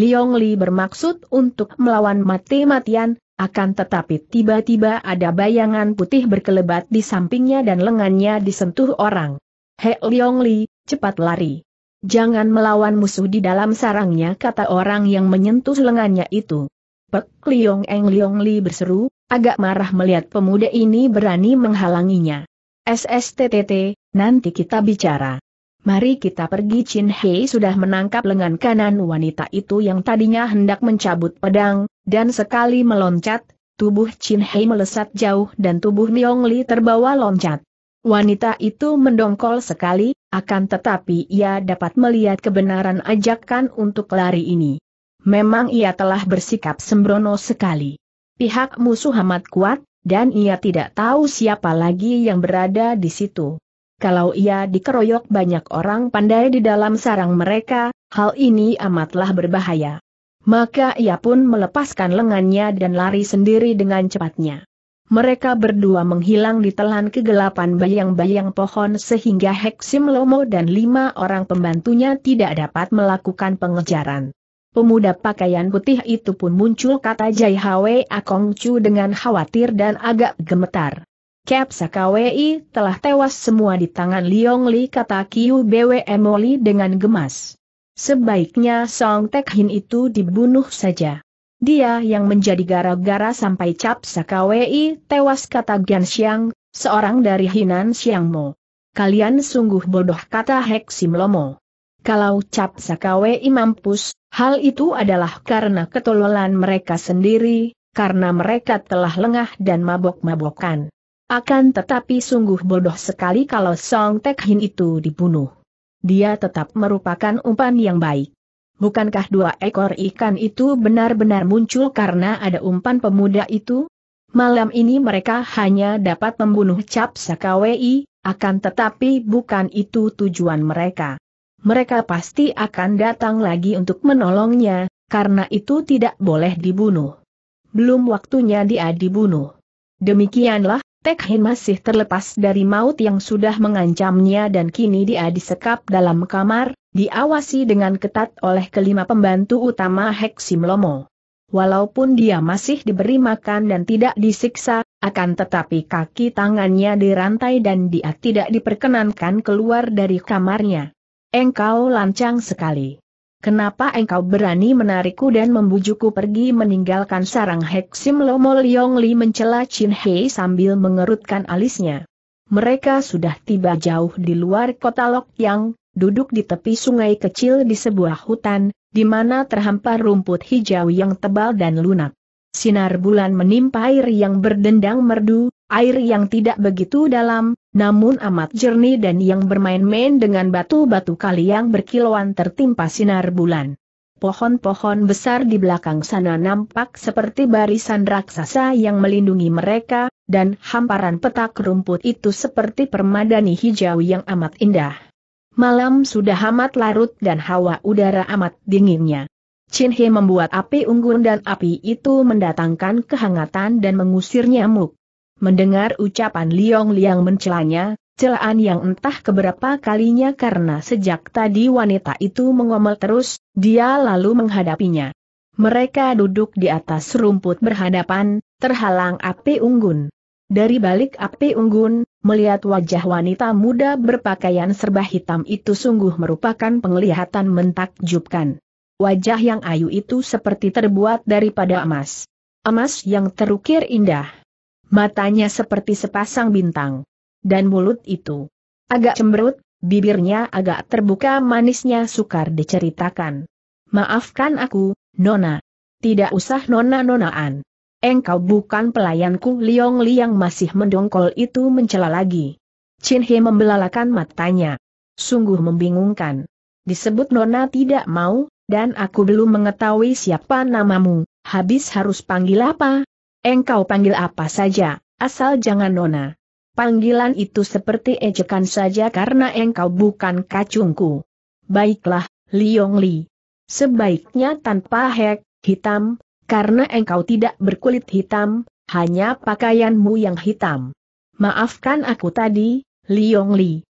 Liong Li bermaksud untuk melawan mati-matian, akan tetapi tiba-tiba ada bayangan putih berkelebat di sampingnya dan lengannya disentuh orang. He Liong Li, cepat lari. Jangan melawan musuh di dalam sarangnya kata orang yang menyentuh lengannya itu. Pek Liong Eng Liong Li berseru, agak marah melihat pemuda ini berani menghalanginya. SSTTT, nanti kita bicara. Mari kita pergi Chin Hei sudah menangkap lengan kanan wanita itu yang tadinya hendak mencabut pedang, dan sekali meloncat, tubuh Chin Hei melesat jauh dan tubuh Liong Li terbawa loncat. Wanita itu mendongkol sekali, akan tetapi ia dapat melihat kebenaran ajakan untuk lari ini. Memang ia telah bersikap sembrono sekali. Pihak musuh amat kuat, dan ia tidak tahu siapa lagi yang berada di situ. Kalau ia dikeroyok banyak orang pandai di dalam sarang mereka, hal ini amatlah berbahaya. Maka ia pun melepaskan lengannya dan lari sendiri dengan cepatnya. Mereka berdua menghilang di telan kegelapan bayang-bayang pohon sehingga Heksim Lomo dan lima orang pembantunya tidak dapat melakukan pengejaran. Pemuda pakaian putih itu pun muncul kata Jai Hwe Akong Chu dengan khawatir dan agak gemetar. Kep Sakawei telah tewas semua di tangan Liong Li kata Kiu Bwe Moli dengan gemas. Sebaiknya Song Tek Hin itu dibunuh saja. Dia yang menjadi gara-gara sampai Cap Sakawei tewas kata Gan Xiang, seorang dari Hinan Xiangmo. Kalian sungguh bodoh kata Hek Lomo. Kalau cap sakawe mampus, hal itu adalah karena ketololan mereka sendiri, karena mereka telah lengah dan mabok-mabokan. Akan tetapi sungguh bodoh sekali kalau Song Tek Hin itu dibunuh. Dia tetap merupakan umpan yang baik. Bukankah dua ekor ikan itu benar-benar muncul karena ada umpan pemuda itu? Malam ini mereka hanya dapat membunuh Cap Sakawei, akan tetapi bukan itu tujuan mereka mereka pasti akan datang lagi untuk menolongnya, karena itu tidak boleh dibunuh. Belum waktunya dia dibunuh. Demikianlah, Tekhin masih terlepas dari maut yang sudah mengancamnya dan kini dia disekap dalam kamar, diawasi dengan ketat oleh kelima pembantu utama Heksim Lomo. Walaupun dia masih diberi makan dan tidak disiksa, akan tetapi kaki tangannya dirantai dan dia tidak diperkenankan keluar dari kamarnya. Engkau lancang sekali. Kenapa engkau berani menarikku dan membujukku pergi meninggalkan sarang Heksim Lomo Leong Li mencela Chin Hei sambil mengerutkan alisnya. Mereka sudah tiba jauh di luar kota Lok Yang, duduk di tepi sungai kecil di sebuah hutan, di mana terhampar rumput hijau yang tebal dan lunak sinar bulan menimpa air yang berdendang merdu, air yang tidak begitu dalam, namun amat jernih dan yang bermain-main dengan batu-batu kali yang berkilauan tertimpa sinar bulan. Pohon-pohon besar di belakang sana nampak seperti barisan raksasa yang melindungi mereka, dan hamparan petak rumput itu seperti permadani hijau yang amat indah. Malam sudah amat larut dan hawa udara amat dinginnya. Chin He membuat api unggun dan api itu mendatangkan kehangatan dan mengusir nyamuk. Mendengar ucapan Liong Liang mencelanya, celaan yang entah keberapa kalinya karena sejak tadi wanita itu mengomel terus, dia lalu menghadapinya. Mereka duduk di atas rumput berhadapan, terhalang api unggun. Dari balik api unggun, melihat wajah wanita muda berpakaian serba hitam itu sungguh merupakan penglihatan mentakjubkan. Wajah yang ayu itu seperti terbuat daripada emas. Emas yang terukir indah. Matanya seperti sepasang bintang. Dan mulut itu agak cemberut, bibirnya agak terbuka manisnya sukar diceritakan. Maafkan aku, Nona. Tidak usah Nona-nonaan. Engkau bukan pelayanku Liong Liang masih mendongkol itu mencela lagi. Chin He membelalakan matanya. Sungguh membingungkan. Disebut Nona tidak mau, dan aku belum mengetahui siapa namamu, habis harus panggil apa? Engkau panggil apa saja, asal jangan Nona. Panggilan itu seperti ejekan saja karena engkau bukan kacungku. Baiklah, Liong Li. Sebaiknya tanpa hek, hitam, karena engkau tidak berkulit hitam, hanya pakaianmu yang hitam. Maafkan aku tadi, Liong Li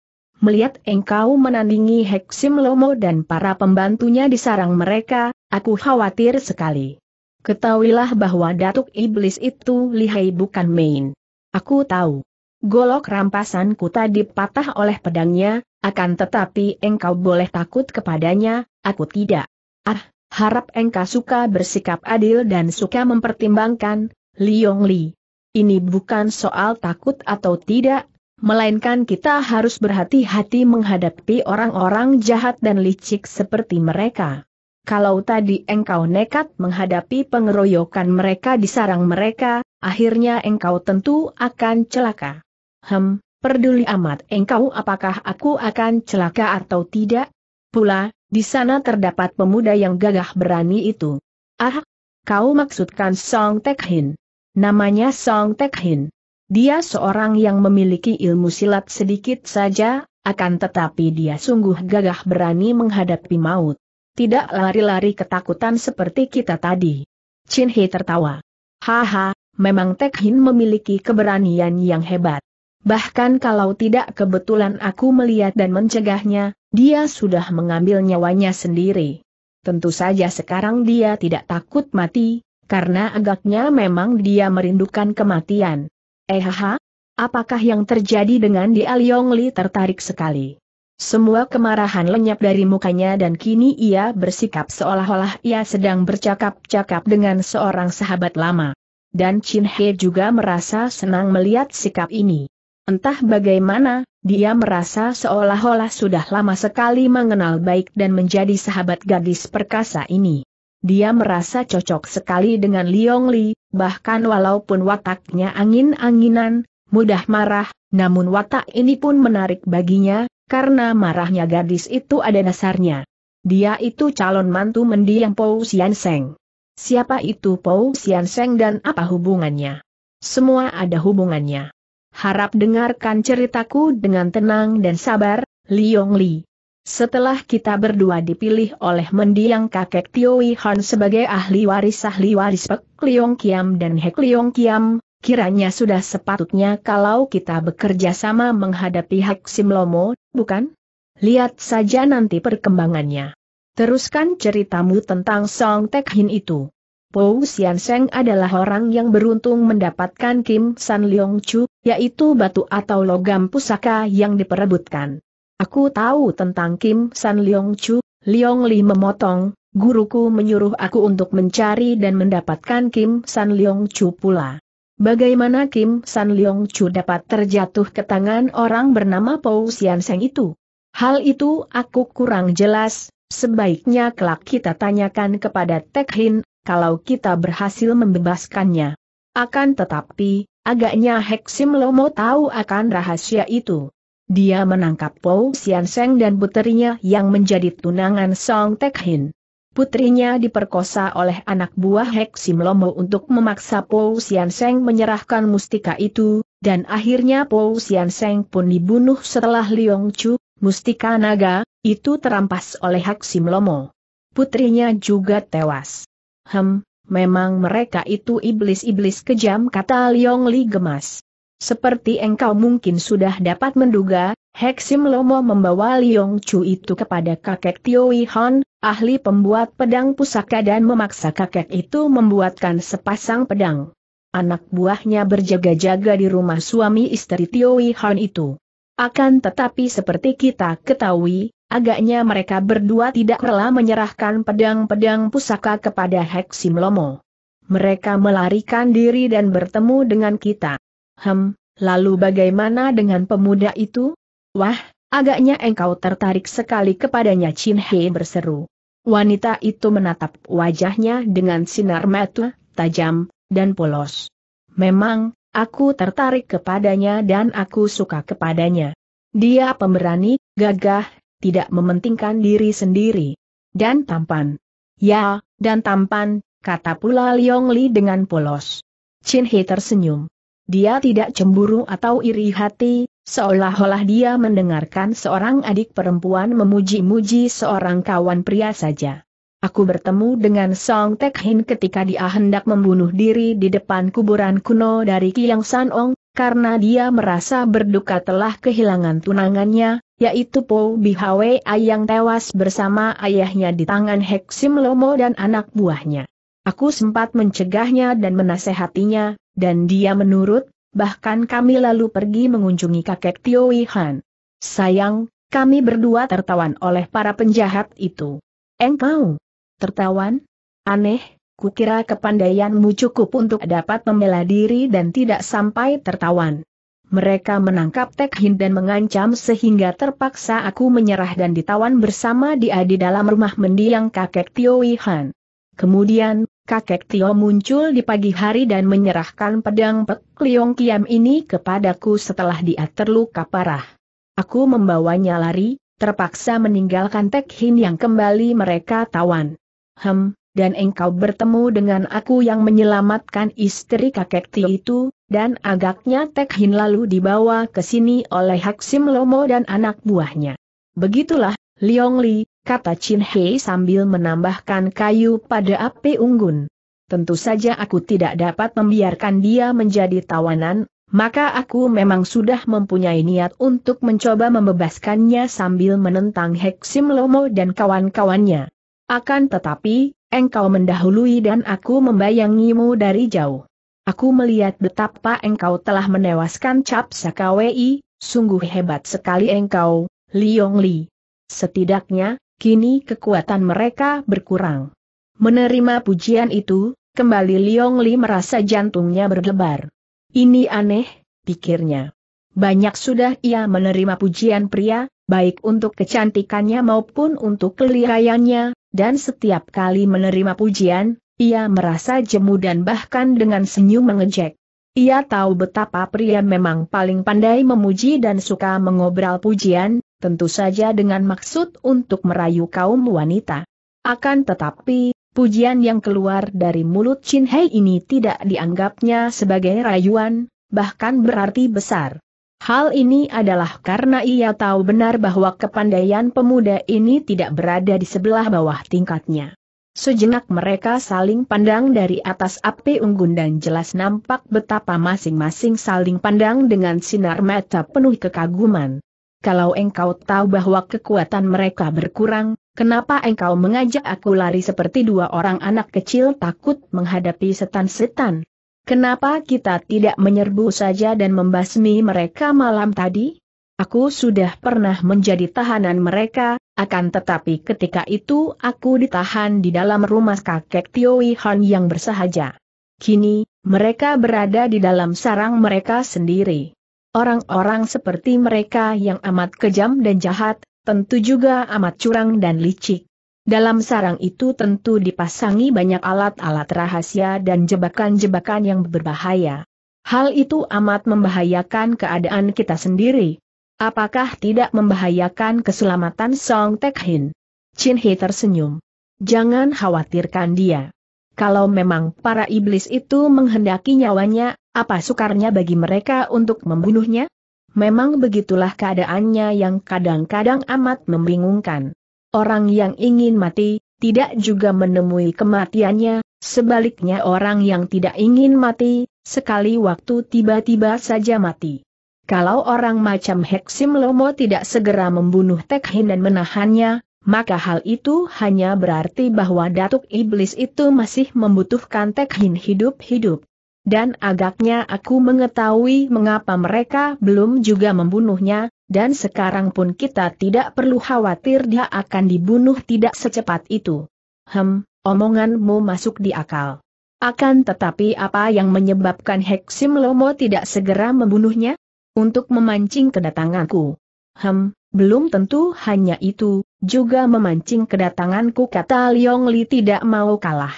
melihat engkau menandingi Heksim Lomo dan para pembantunya di sarang mereka, aku khawatir sekali. Ketahuilah bahwa Datuk Iblis itu lihai bukan main. Aku tahu. Golok rampasanku tadi patah oleh pedangnya, akan tetapi engkau boleh takut kepadanya, aku tidak. Ah, harap engkau suka bersikap adil dan suka mempertimbangkan, Liong Li. Ini bukan soal takut atau tidak, melainkan kita harus berhati-hati menghadapi orang-orang jahat dan licik seperti mereka. Kalau tadi engkau nekat menghadapi pengeroyokan mereka di sarang mereka, akhirnya engkau tentu akan celaka. Hem, peduli amat engkau apakah aku akan celaka atau tidak? Pula, di sana terdapat pemuda yang gagah berani itu. Ah, kau maksudkan Song Tekhin. Namanya Song Tekhin. Dia seorang yang memiliki ilmu silat sedikit saja, akan tetapi dia sungguh gagah berani menghadapi maut. Tidak lari-lari ketakutan seperti kita tadi. Chin He tertawa. Haha, memang Tek Hin memiliki keberanian yang hebat. Bahkan kalau tidak kebetulan aku melihat dan mencegahnya, dia sudah mengambil nyawanya sendiri. Tentu saja sekarang dia tidak takut mati, karena agaknya memang dia merindukan kematian. Ehaha, eh, apakah yang terjadi dengan dia Liong Li tertarik sekali. Semua kemarahan lenyap dari mukanya dan kini ia bersikap seolah-olah ia sedang bercakap-cakap dengan seorang sahabat lama. Dan Chin He juga merasa senang melihat sikap ini. Entah bagaimana, dia merasa seolah-olah sudah lama sekali mengenal baik dan menjadi sahabat gadis perkasa ini. Dia merasa cocok sekali dengan Liong Li, bahkan walaupun wataknya angin-anginan, mudah marah, namun watak ini pun menarik baginya, karena marahnya gadis itu ada dasarnya. Dia itu calon mantu mendiang Pou Sian Seng. Siapa itu Pou Sian Seng dan apa hubungannya? Semua ada hubungannya. Harap dengarkan ceritaku dengan tenang dan sabar, Liong Li. Setelah kita berdua dipilih oleh mendiang kakek Tio Han sebagai ahli waris ahli waris Pek Liong Kiam dan Hek Liong Kiam, kiranya sudah sepatutnya kalau kita bekerja sama menghadapi Hek Lomo, bukan? Lihat saja nanti perkembangannya. Teruskan ceritamu tentang Song Tek Hin itu. Pou Sian Seng adalah orang yang beruntung mendapatkan Kim San Leong Chu, yaitu batu atau logam pusaka yang diperebutkan. Aku tahu tentang Kim San Leong Chu, Leong Li memotong, guruku menyuruh aku untuk mencari dan mendapatkan Kim San Leong Chu pula. Bagaimana Kim San Leong Chu dapat terjatuh ke tangan orang bernama Pou Sian Seng itu? Hal itu aku kurang jelas, sebaiknya kelak kita tanyakan kepada Tek Hin, kalau kita berhasil membebaskannya. Akan tetapi, agaknya Heksim Lomo tahu akan rahasia itu. Dia menangkap Po Sian Seng dan putrinya yang menjadi tunangan Song Tek Hin. Putrinya diperkosa oleh anak buah Hek Sim Lomo untuk memaksa Po Sian Seng menyerahkan mustika itu, dan akhirnya Po Sian Seng pun dibunuh setelah Liong Chu, mustika naga, itu terampas oleh Hek Sim Lomo. Putrinya juga tewas. Hem, memang mereka itu iblis-iblis kejam kata Liong Li gemas. Seperti engkau mungkin sudah dapat menduga, Heksim Lomo membawa Liong Chu itu kepada kakek Tio Hon, ahli pembuat pedang pusaka dan memaksa kakek itu membuatkan sepasang pedang. Anak buahnya berjaga-jaga di rumah suami istri Tio Hon itu. Akan tetapi seperti kita ketahui, agaknya mereka berdua tidak rela menyerahkan pedang-pedang pusaka kepada Heksim Lomo. Mereka melarikan diri dan bertemu dengan kita. Hem, lalu bagaimana dengan pemuda itu? Wah, agaknya engkau tertarik sekali kepadanya Chin Hei berseru. Wanita itu menatap wajahnya dengan sinar mata, tajam, dan polos. Memang, aku tertarik kepadanya dan aku suka kepadanya. Dia pemberani, gagah, tidak mementingkan diri sendiri. Dan tampan. Ya, dan tampan, kata pula Liong Li dengan polos. Chin He tersenyum. Dia tidak cemburu atau iri hati, seolah-olah dia mendengarkan seorang adik perempuan memuji-muji seorang kawan pria saja. Aku bertemu dengan Song Tek Hin ketika dia hendak membunuh diri di depan kuburan kuno dari Kiang San Ong, karena dia merasa berduka telah kehilangan tunangannya, yaitu Po Bi Bihwe yang tewas bersama ayahnya di tangan Heksim Lomo dan anak buahnya. Aku sempat mencegahnya dan menasehatinya, dan dia menurut, bahkan kami lalu pergi mengunjungi kakek Tio Han. Sayang, kami berdua tertawan oleh para penjahat itu. Engkau? Tertawan? Aneh, kukira kepandaianmu cukup untuk dapat membela diri dan tidak sampai tertawan. Mereka menangkap Tek Hin dan mengancam sehingga terpaksa aku menyerah dan ditawan bersama dia di dalam rumah mendiang kakek Tio Han. Kemudian, kakek Tio muncul di pagi hari dan menyerahkan pedang Pek Liong Kiam ini kepadaku setelah dia terluka parah. Aku membawanya lari, terpaksa meninggalkan Tek Hin yang kembali mereka tawan. Hem, dan engkau bertemu dengan aku yang menyelamatkan istri kakek Tio itu, dan agaknya Tek Hin lalu dibawa ke sini oleh Haksim Lomo dan anak buahnya. Begitulah, Liong Li, kata Chin Hei sambil menambahkan kayu pada api unggun. Tentu saja aku tidak dapat membiarkan dia menjadi tawanan, maka aku memang sudah mempunyai niat untuk mencoba membebaskannya sambil menentang Heksim Lomo dan kawan-kawannya. Akan tetapi, engkau mendahului dan aku membayangimu dari jauh. Aku melihat betapa engkau telah menewaskan Cap Sakawei, sungguh hebat sekali engkau, Liong Li. Setidaknya, Kini kekuatan mereka berkurang. Menerima pujian itu, kembali Liong Li merasa jantungnya berdebar. Ini aneh, pikirnya. Banyak sudah ia menerima pujian pria, baik untuk kecantikannya maupun untuk kelihayannya, dan setiap kali menerima pujian, ia merasa jemu dan bahkan dengan senyum mengejek. Ia tahu betapa pria memang paling pandai memuji dan suka mengobral pujian, tentu saja dengan maksud untuk merayu kaum wanita. Akan tetapi, pujian yang keluar dari mulut Chin Hei ini tidak dianggapnya sebagai rayuan, bahkan berarti besar. Hal ini adalah karena ia tahu benar bahwa kepandaian pemuda ini tidak berada di sebelah bawah tingkatnya. Sejenak mereka saling pandang dari atas api unggun dan jelas nampak betapa masing-masing saling pandang dengan sinar mata penuh kekaguman kalau engkau tahu bahwa kekuatan mereka berkurang, kenapa engkau mengajak aku lari seperti dua orang anak kecil takut menghadapi setan-setan? Kenapa kita tidak menyerbu saja dan membasmi mereka malam tadi? Aku sudah pernah menjadi tahanan mereka, akan tetapi ketika itu aku ditahan di dalam rumah kakek Tioi Han yang bersahaja. Kini, mereka berada di dalam sarang mereka sendiri. Orang-orang seperti mereka yang amat kejam dan jahat, tentu juga amat curang dan licik. Dalam sarang itu tentu dipasangi banyak alat-alat rahasia dan jebakan-jebakan yang berbahaya. Hal itu amat membahayakan keadaan kita sendiri. Apakah tidak membahayakan keselamatan Song Tek Hin? Chin He tersenyum. Jangan khawatirkan dia. Kalau memang para iblis itu menghendaki nyawanya, apa sukarnya bagi mereka untuk membunuhnya? Memang begitulah keadaannya yang kadang-kadang amat membingungkan. Orang yang ingin mati, tidak juga menemui kematiannya, sebaliknya orang yang tidak ingin mati, sekali waktu tiba-tiba saja mati. Kalau orang macam Heksim Lomo tidak segera membunuh Tekhin dan menahannya, maka hal itu hanya berarti bahwa Datuk Iblis itu masih membutuhkan Tekhin hidup-hidup. Dan agaknya aku mengetahui mengapa mereka belum juga membunuhnya, dan sekarang pun kita tidak perlu khawatir dia akan dibunuh tidak secepat itu. Hem, omonganmu masuk di akal. Akan tetapi apa yang menyebabkan Heksim Lomo tidak segera membunuhnya? Untuk memancing kedatanganku. Hem, belum tentu hanya itu, juga memancing kedatanganku kata Liong Li tidak mau kalah.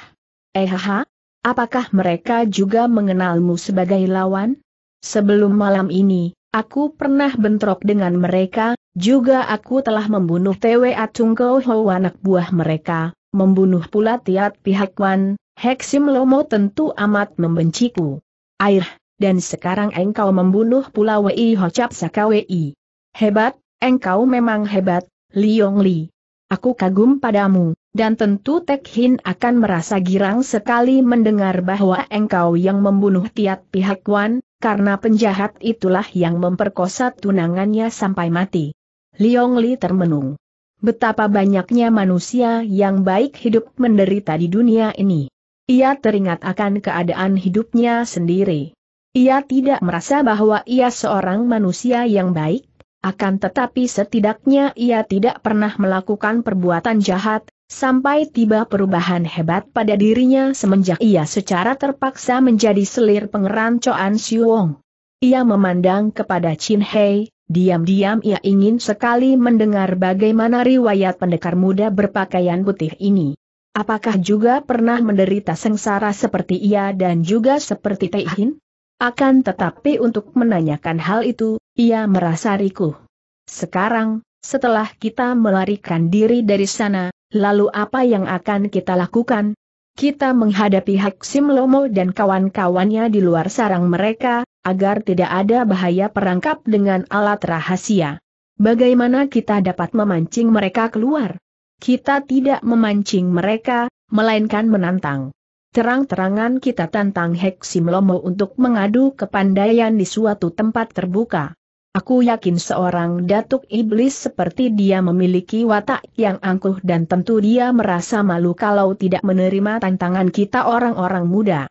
Eh ha? apakah mereka juga mengenalmu sebagai lawan? Sebelum malam ini, aku pernah bentrok dengan mereka, juga aku telah membunuh Tewe Atung anak buah mereka, membunuh pula Tiat Pihak Wan, Heksim Lomo tentu amat membenciku. Air, dan sekarang engkau membunuh pula Wei Hocap Wei. Hebat, Engkau memang hebat, Liong Li. Aku kagum padamu, dan tentu Tek Hin akan merasa girang sekali mendengar bahwa engkau yang membunuh Tiat Pihak Wan, karena penjahat itulah yang memperkosa tunangannya sampai mati. Liong Li termenung. Betapa banyaknya manusia yang baik hidup menderita di dunia ini. Ia teringat akan keadaan hidupnya sendiri. Ia tidak merasa bahwa ia seorang manusia yang baik, akan tetapi setidaknya ia tidak pernah melakukan perbuatan jahat, sampai tiba perubahan hebat pada dirinya semenjak ia secara terpaksa menjadi selir pengeran Choan Siwong. Ia memandang kepada Chin Hei, diam-diam ia ingin sekali mendengar bagaimana riwayat pendekar muda berpakaian putih ini. Apakah juga pernah menderita sengsara seperti ia dan juga seperti Teihin? Akan tetapi untuk menanyakan hal itu, ia merasa rikuh. Sekarang, setelah kita melarikan diri dari sana, lalu apa yang akan kita lakukan? Kita menghadapi Haksim Lomo dan kawan-kawannya di luar sarang mereka, agar tidak ada bahaya perangkap dengan alat rahasia. Bagaimana kita dapat memancing mereka keluar? Kita tidak memancing mereka, melainkan menantang. Terang-terangan kita tantang Heksim Lomo untuk mengadu kepandaian di suatu tempat terbuka. Aku yakin seorang datuk iblis seperti dia memiliki watak yang angkuh dan tentu dia merasa malu kalau tidak menerima tantangan kita orang-orang muda.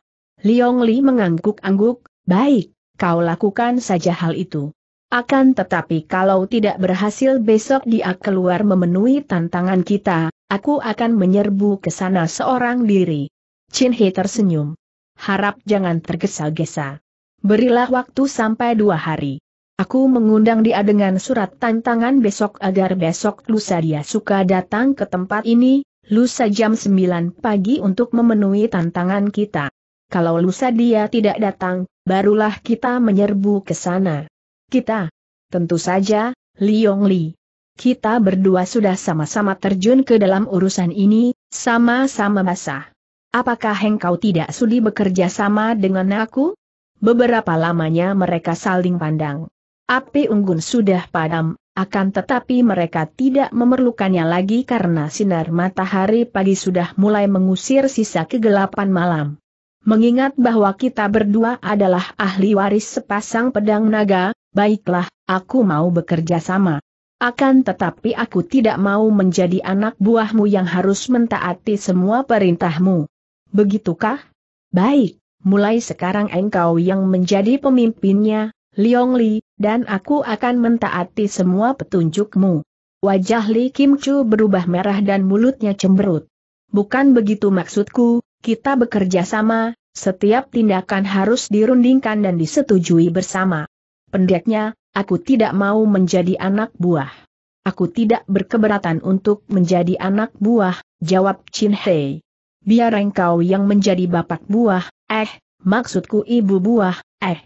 Liong Li mengangguk-angguk, baik, kau lakukan saja hal itu. Akan tetapi kalau tidak berhasil besok dia keluar memenuhi tantangan kita, aku akan menyerbu ke sana seorang diri. Chin He tersenyum. Harap jangan tergesa-gesa. Berilah waktu sampai dua hari. Aku mengundang dia dengan surat tantangan besok agar besok lusa dia suka datang ke tempat ini, lusa jam 9 pagi untuk memenuhi tantangan kita. Kalau lusa dia tidak datang, barulah kita menyerbu ke sana. Kita, tentu saja, Liong Li. Kita berdua sudah sama-sama terjun ke dalam urusan ini, sama-sama basah apakah engkau tidak sudi bekerja sama dengan aku? Beberapa lamanya mereka saling pandang. Api unggun sudah padam, akan tetapi mereka tidak memerlukannya lagi karena sinar matahari pagi sudah mulai mengusir sisa kegelapan malam. Mengingat bahwa kita berdua adalah ahli waris sepasang pedang naga, baiklah, aku mau bekerja sama. Akan tetapi aku tidak mau menjadi anak buahmu yang harus mentaati semua perintahmu. Begitukah? Baik, mulai sekarang engkau yang menjadi pemimpinnya, Liong Li, dan aku akan mentaati semua petunjukmu. Wajah Li Kim Chu berubah merah dan mulutnya cemberut. Bukan begitu maksudku, kita bekerja sama, setiap tindakan harus dirundingkan dan disetujui bersama. Pendeknya, aku tidak mau menjadi anak buah. Aku tidak berkeberatan untuk menjadi anak buah, jawab Chin Hei biar engkau yang menjadi bapak buah, eh, maksudku ibu buah, eh.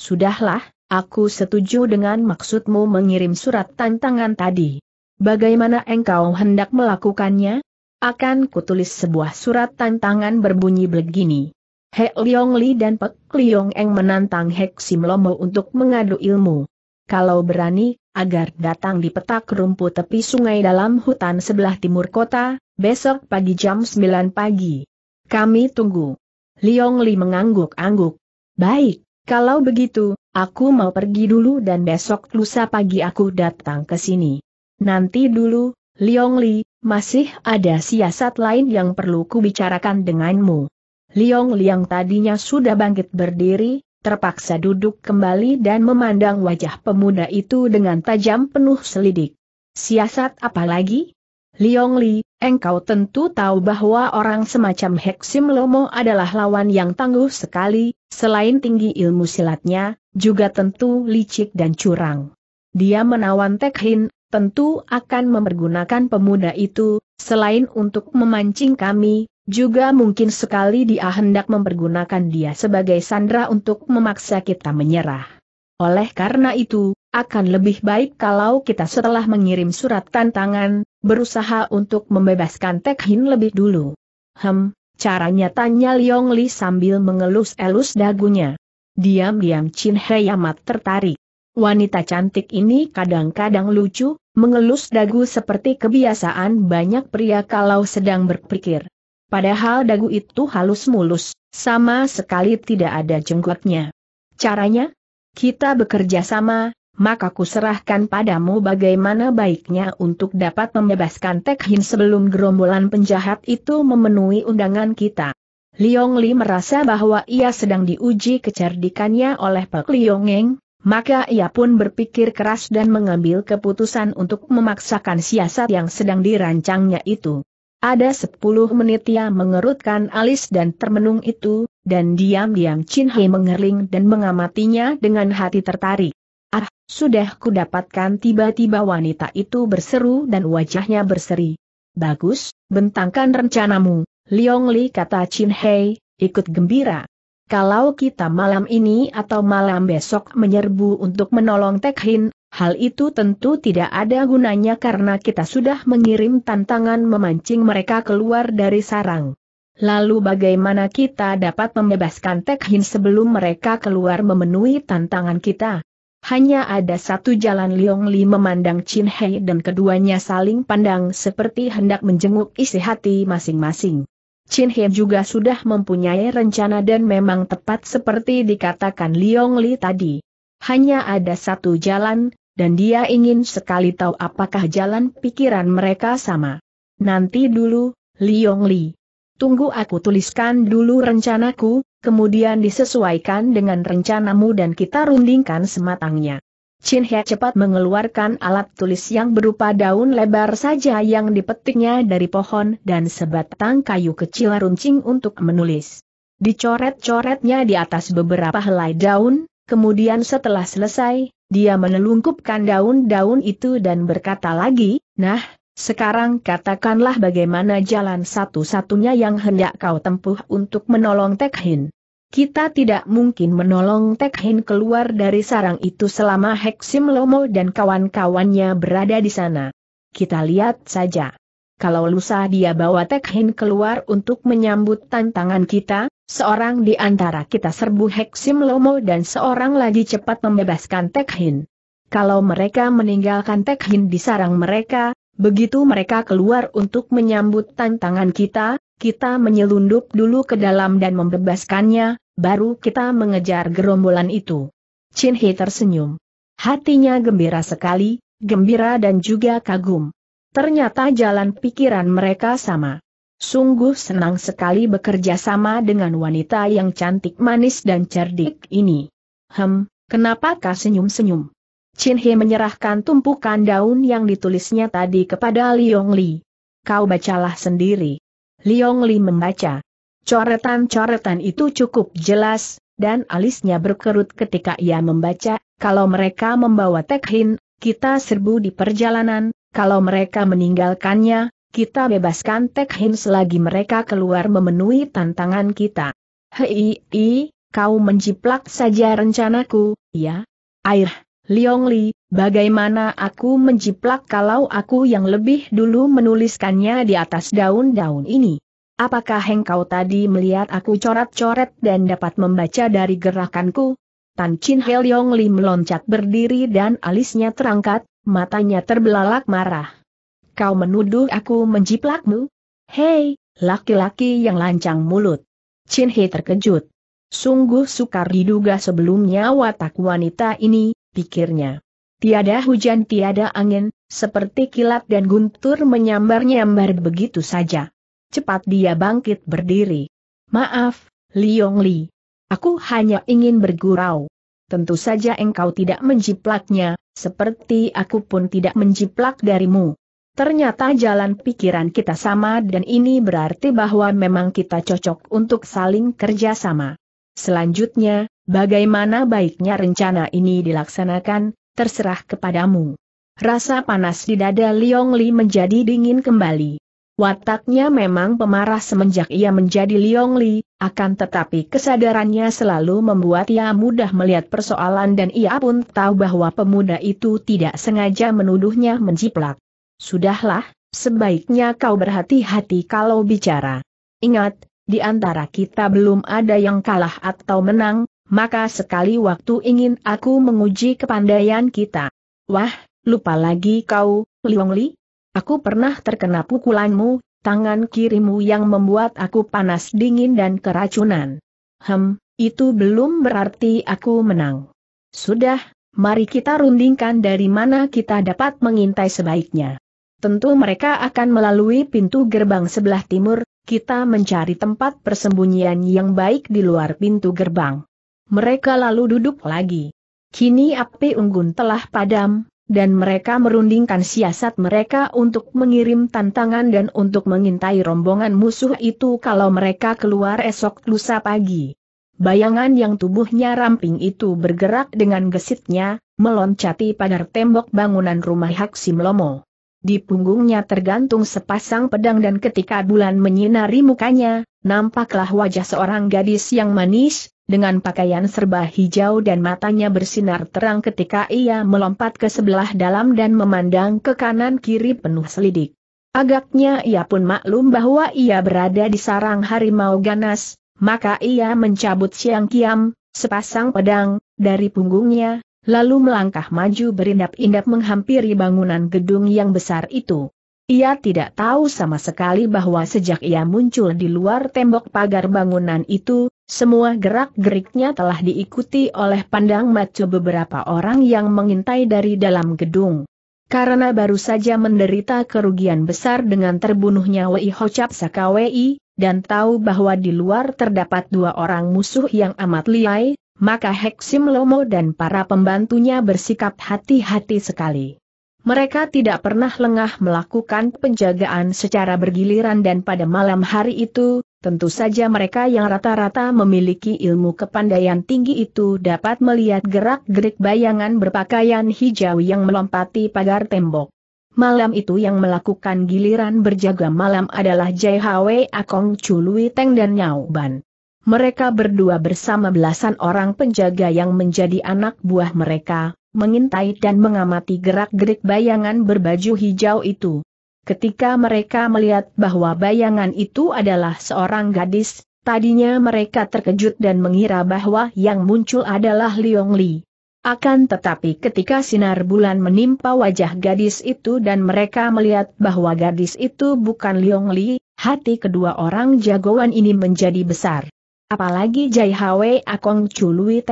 Sudahlah, aku setuju dengan maksudmu mengirim surat tantangan tadi. Bagaimana engkau hendak melakukannya? Akan kutulis sebuah surat tantangan berbunyi begini. Hei Liong Li dan Pek Liong Eng menantang Hek Sim Lomo untuk mengadu ilmu. Kalau berani, agar datang di petak rumput tepi sungai dalam hutan sebelah timur kota, besok pagi jam 9 pagi. Kami tunggu. Liong Li mengangguk-angguk. Baik, kalau begitu, aku mau pergi dulu dan besok lusa pagi aku datang ke sini. Nanti dulu, Liong Li, masih ada siasat lain yang perlu kubicarakan denganmu. Liong Li yang tadinya sudah bangkit berdiri, terpaksa duduk kembali dan memandang wajah pemuda itu dengan tajam penuh selidik. Siasat apa lagi? Liong Li, engkau tentu tahu bahwa orang semacam Heksim Lomo adalah lawan yang tangguh sekali, selain tinggi ilmu silatnya, juga tentu licik dan curang. Dia menawan Tek Hin, tentu akan mempergunakan pemuda itu, selain untuk memancing kami, juga mungkin sekali dia hendak mempergunakan dia sebagai sandra untuk memaksa kita menyerah. Oleh karena itu, akan lebih baik kalau kita setelah mengirim surat tantangan, berusaha untuk membebaskan Tek Hin lebih dulu. Hem, caranya tanya Liong Li sambil mengelus-elus dagunya. Diam-diam Chin Hei amat tertarik. Wanita cantik ini kadang-kadang lucu, mengelus dagu seperti kebiasaan banyak pria kalau sedang berpikir. Padahal dagu itu halus mulus, sama sekali tidak ada jenggotnya. Caranya? Kita bekerja sama, maka kuserahkan padamu bagaimana baiknya untuk dapat membebaskan Tek Hin sebelum gerombolan penjahat itu memenuhi undangan kita. Liong Li merasa bahwa ia sedang diuji kecerdikannya oleh Pek Liong Eng, maka ia pun berpikir keras dan mengambil keputusan untuk memaksakan siasat yang sedang dirancangnya itu. Ada sepuluh menit ia mengerutkan alis dan termenung itu, dan diam-diam Chin Hei mengerling dan mengamatinya dengan hati tertarik. Ah, sudah dapatkan. tiba-tiba wanita itu berseru dan wajahnya berseri. Bagus, bentangkan rencanamu, Liong Li kata Chin Hei, ikut gembira. Kalau kita malam ini atau malam besok menyerbu untuk menolong Tek Hin, hal itu tentu tidak ada gunanya karena kita sudah mengirim tantangan memancing mereka keluar dari sarang. Lalu bagaimana kita dapat membebaskan Tek Hin sebelum mereka keluar memenuhi tantangan kita? Hanya ada satu jalan Liong Li memandang Chin Hei dan keduanya saling pandang seperti hendak menjenguk isi hati masing-masing. Chin Hei juga sudah mempunyai rencana dan memang tepat seperti dikatakan Liong Li tadi. Hanya ada satu jalan, dan dia ingin sekali tahu apakah jalan pikiran mereka sama. Nanti dulu, Liong Li. Tunggu aku tuliskan dulu rencanaku, kemudian disesuaikan dengan rencanamu dan kita rundingkan sematangnya. Chin He cepat mengeluarkan alat tulis yang berupa daun lebar saja yang dipetiknya dari pohon dan sebatang kayu kecil runcing untuk menulis. Dicoret-coretnya di atas beberapa helai daun, kemudian setelah selesai, dia menelungkupkan daun-daun itu dan berkata lagi, Nah, sekarang katakanlah bagaimana jalan satu-satunya yang hendak kau tempuh untuk menolong Tekhin. Kita tidak mungkin menolong Tekhin keluar dari sarang itu selama Heksim Lomo dan kawan-kawannya berada di sana. Kita lihat saja. Kalau lusa dia bawa Tekhin keluar untuk menyambut tantangan kita, seorang di antara kita serbu Heksim Lomo dan seorang lagi cepat membebaskan Tekhin. Kalau mereka meninggalkan Tekhin di sarang mereka, Begitu mereka keluar untuk menyambut tantangan kita, kita menyelundup dulu ke dalam dan membebaskannya, baru kita mengejar gerombolan itu. Chin He tersenyum. Hatinya gembira sekali, gembira dan juga kagum. Ternyata jalan pikiran mereka sama. Sungguh senang sekali bekerja sama dengan wanita yang cantik manis dan cerdik ini. Hem, kenapakah senyum-senyum? Chin He menyerahkan tumpukan daun yang ditulisnya tadi kepada Liong Li. Kau bacalah sendiri. Liong Li membaca. Coretan-coretan itu cukup jelas, dan alisnya berkerut ketika ia membaca, kalau mereka membawa tekhin, kita serbu di perjalanan, kalau mereka meninggalkannya, kita bebaskan tekhin selagi mereka keluar memenuhi tantangan kita. Hei, kau menjiplak saja rencanaku, ya? Air, Liong Li, bagaimana aku menjiplak kalau aku yang lebih dulu menuliskannya di atas daun-daun ini? Apakah engkau tadi melihat aku coret-coret dan dapat membaca dari gerakanku? Tan Chin He Liong Li meloncat berdiri dan alisnya terangkat, matanya terbelalak marah. Kau menuduh aku menjiplakmu? Hei, laki-laki yang lancang mulut. Chin He terkejut. Sungguh sukar diduga sebelumnya watak wanita ini, pikirnya. Tiada hujan tiada angin, seperti kilat dan guntur menyambar-nyambar begitu saja. Cepat dia bangkit berdiri. Maaf, Liong Li. Aku hanya ingin bergurau. Tentu saja engkau tidak menjiplaknya, seperti aku pun tidak menjiplak darimu. Ternyata jalan pikiran kita sama dan ini berarti bahwa memang kita cocok untuk saling kerjasama. Selanjutnya, Bagaimana baiknya rencana ini dilaksanakan, terserah kepadamu. Rasa panas di dada Liong Li menjadi dingin kembali. Wataknya memang pemarah semenjak ia menjadi Liong Li, akan tetapi kesadarannya selalu membuat ia mudah melihat persoalan dan ia pun tahu bahwa pemuda itu tidak sengaja menuduhnya menjiplak. Sudahlah, sebaiknya kau berhati-hati kalau bicara. Ingat, di antara kita belum ada yang kalah atau menang, maka sekali waktu ingin aku menguji kepandaian kita. Wah, lupa lagi kau, Liong Li? Aku pernah terkena pukulanmu, tangan kirimu yang membuat aku panas dingin dan keracunan. Hem, itu belum berarti aku menang. Sudah, mari kita rundingkan dari mana kita dapat mengintai sebaiknya. Tentu mereka akan melalui pintu gerbang sebelah timur, kita mencari tempat persembunyian yang baik di luar pintu gerbang. Mereka lalu duduk lagi. Kini api unggun telah padam, dan mereka merundingkan siasat mereka untuk mengirim tantangan dan untuk mengintai rombongan musuh itu kalau mereka keluar esok lusa pagi. Bayangan yang tubuhnya ramping itu bergerak dengan gesitnya, meloncati pagar tembok bangunan rumah Haksim Lomo. Di punggungnya tergantung sepasang pedang dan ketika bulan menyinari mukanya, nampaklah wajah seorang gadis yang manis, dengan pakaian serba hijau dan matanya bersinar terang ketika ia melompat ke sebelah dalam dan memandang ke kanan-kiri penuh selidik. Agaknya ia pun maklum bahwa ia berada di sarang harimau ganas, maka ia mencabut siang kiam, sepasang pedang, dari punggungnya, lalu melangkah maju berindap-indap menghampiri bangunan gedung yang besar itu. Ia tidak tahu sama sekali bahwa sejak ia muncul di luar tembok pagar bangunan itu, semua gerak-geriknya telah diikuti oleh pandang macu beberapa orang yang mengintai dari dalam gedung. Karena baru saja menderita kerugian besar dengan terbunuhnya Wei Hocap Saka Wei, dan tahu bahwa di luar terdapat dua orang musuh yang amat liai, maka Heksim Lomo dan para pembantunya bersikap hati-hati sekali. Mereka tidak pernah lengah melakukan penjagaan secara bergiliran dan pada malam hari itu, tentu saja mereka yang rata-rata memiliki ilmu kepandaian tinggi itu dapat melihat gerak-gerik bayangan berpakaian hijau yang melompati pagar tembok. Malam itu yang melakukan giliran berjaga malam adalah JHW Akong Chului Teng dan Nyauban. Mereka berdua bersama belasan orang penjaga yang menjadi anak buah mereka, mengintai dan mengamati gerak-gerik bayangan berbaju hijau itu. Ketika mereka melihat bahwa bayangan itu adalah seorang gadis, tadinya mereka terkejut dan mengira bahwa yang muncul adalah Liong Li. Akan tetapi ketika sinar bulan menimpa wajah gadis itu dan mereka melihat bahwa gadis itu bukan Liong Li, hati kedua orang jagoan ini menjadi besar. Apalagi Jai Hwe Akong Chului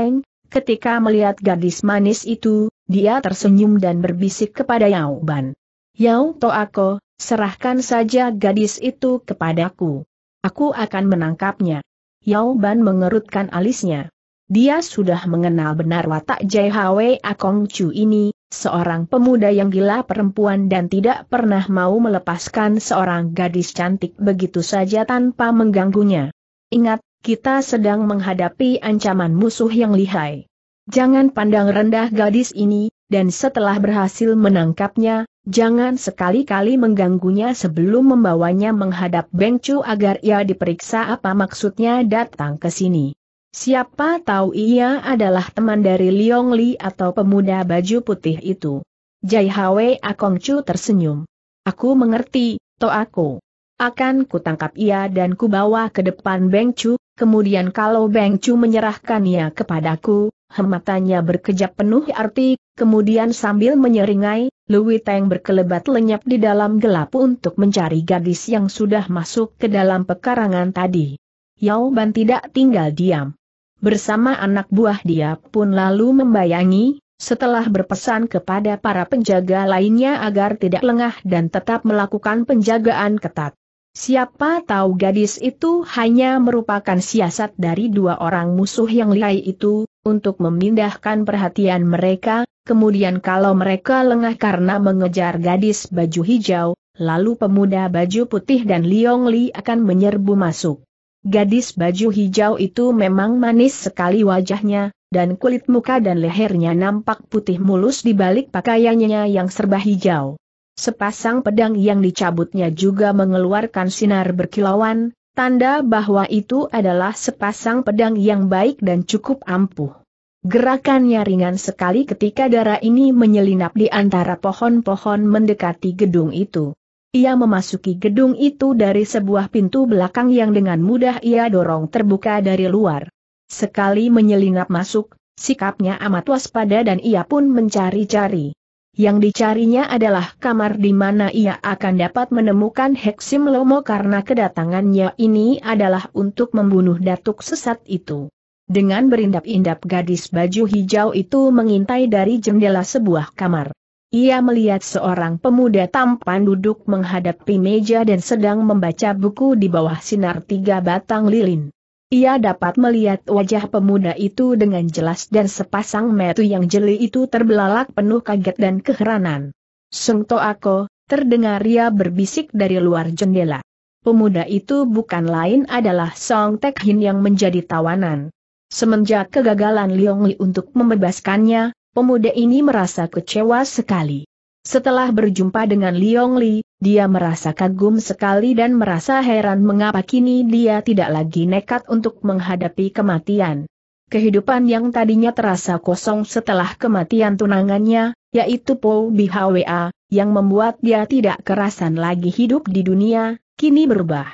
Ketika melihat gadis manis itu, dia tersenyum dan berbisik kepada Yao Ban. Yao Toako, serahkan saja gadis itu kepadaku. Aku akan menangkapnya. Yao Ban mengerutkan alisnya. Dia sudah mengenal benar watak Jai Hwe Akong Chu ini, seorang pemuda yang gila perempuan dan tidak pernah mau melepaskan seorang gadis cantik begitu saja tanpa mengganggunya. Ingat, kita sedang menghadapi ancaman musuh yang lihai. Jangan pandang rendah gadis ini, dan setelah berhasil menangkapnya, jangan sekali-kali mengganggunya sebelum membawanya menghadap Beng Chu agar ia diperiksa apa maksudnya datang ke sini. Siapa tahu ia adalah teman dari Liong Li atau pemuda baju putih itu. Jai Hwe Akong Chu tersenyum. Aku mengerti, to aku. Akan kutangkap ia dan kubawa ke depan Beng Chu, Kemudian kalau Beng Chu menyerahkannya kepadaku, hematanya berkejap penuh arti, kemudian sambil menyeringai, Louis Teng berkelebat lenyap di dalam gelap untuk mencari gadis yang sudah masuk ke dalam pekarangan tadi. Yao Ban tidak tinggal diam. Bersama anak buah dia pun lalu membayangi, setelah berpesan kepada para penjaga lainnya agar tidak lengah dan tetap melakukan penjagaan ketat. Siapa tahu gadis itu hanya merupakan siasat dari dua orang musuh yang lihai itu, untuk memindahkan perhatian mereka, kemudian kalau mereka lengah karena mengejar gadis baju hijau, lalu pemuda baju putih dan Liong Li akan menyerbu masuk. Gadis baju hijau itu memang manis sekali wajahnya, dan kulit muka dan lehernya nampak putih mulus di balik pakaiannya yang serba hijau. Sepasang pedang yang dicabutnya juga mengeluarkan sinar berkilauan, tanda bahwa itu adalah sepasang pedang yang baik dan cukup ampuh. Gerakannya ringan sekali ketika darah ini menyelinap di antara pohon-pohon mendekati gedung itu. Ia memasuki gedung itu dari sebuah pintu belakang yang dengan mudah ia dorong terbuka dari luar. Sekali menyelinap masuk, sikapnya amat waspada dan ia pun mencari-cari yang dicarinya adalah kamar di mana ia akan dapat menemukan Heksim Lomo karena kedatangannya ini adalah untuk membunuh datuk sesat itu. Dengan berindap-indap gadis baju hijau itu mengintai dari jendela sebuah kamar. Ia melihat seorang pemuda tampan duduk menghadapi meja dan sedang membaca buku di bawah sinar tiga batang lilin. Ia dapat melihat wajah pemuda itu dengan jelas dan sepasang metu yang jeli itu terbelalak penuh kaget dan keheranan. Sung Ako, terdengar ia berbisik dari luar jendela. Pemuda itu bukan lain adalah Song Tek Hin yang menjadi tawanan. Semenjak kegagalan Liong Li untuk membebaskannya, pemuda ini merasa kecewa sekali. Setelah berjumpa dengan Liong Li, dia merasa kagum sekali dan merasa heran mengapa kini dia tidak lagi nekat untuk menghadapi kematian. Kehidupan yang tadinya terasa kosong setelah kematian tunangannya, yaitu Po Bihwa, yang membuat dia tidak kerasan lagi hidup di dunia, kini berubah.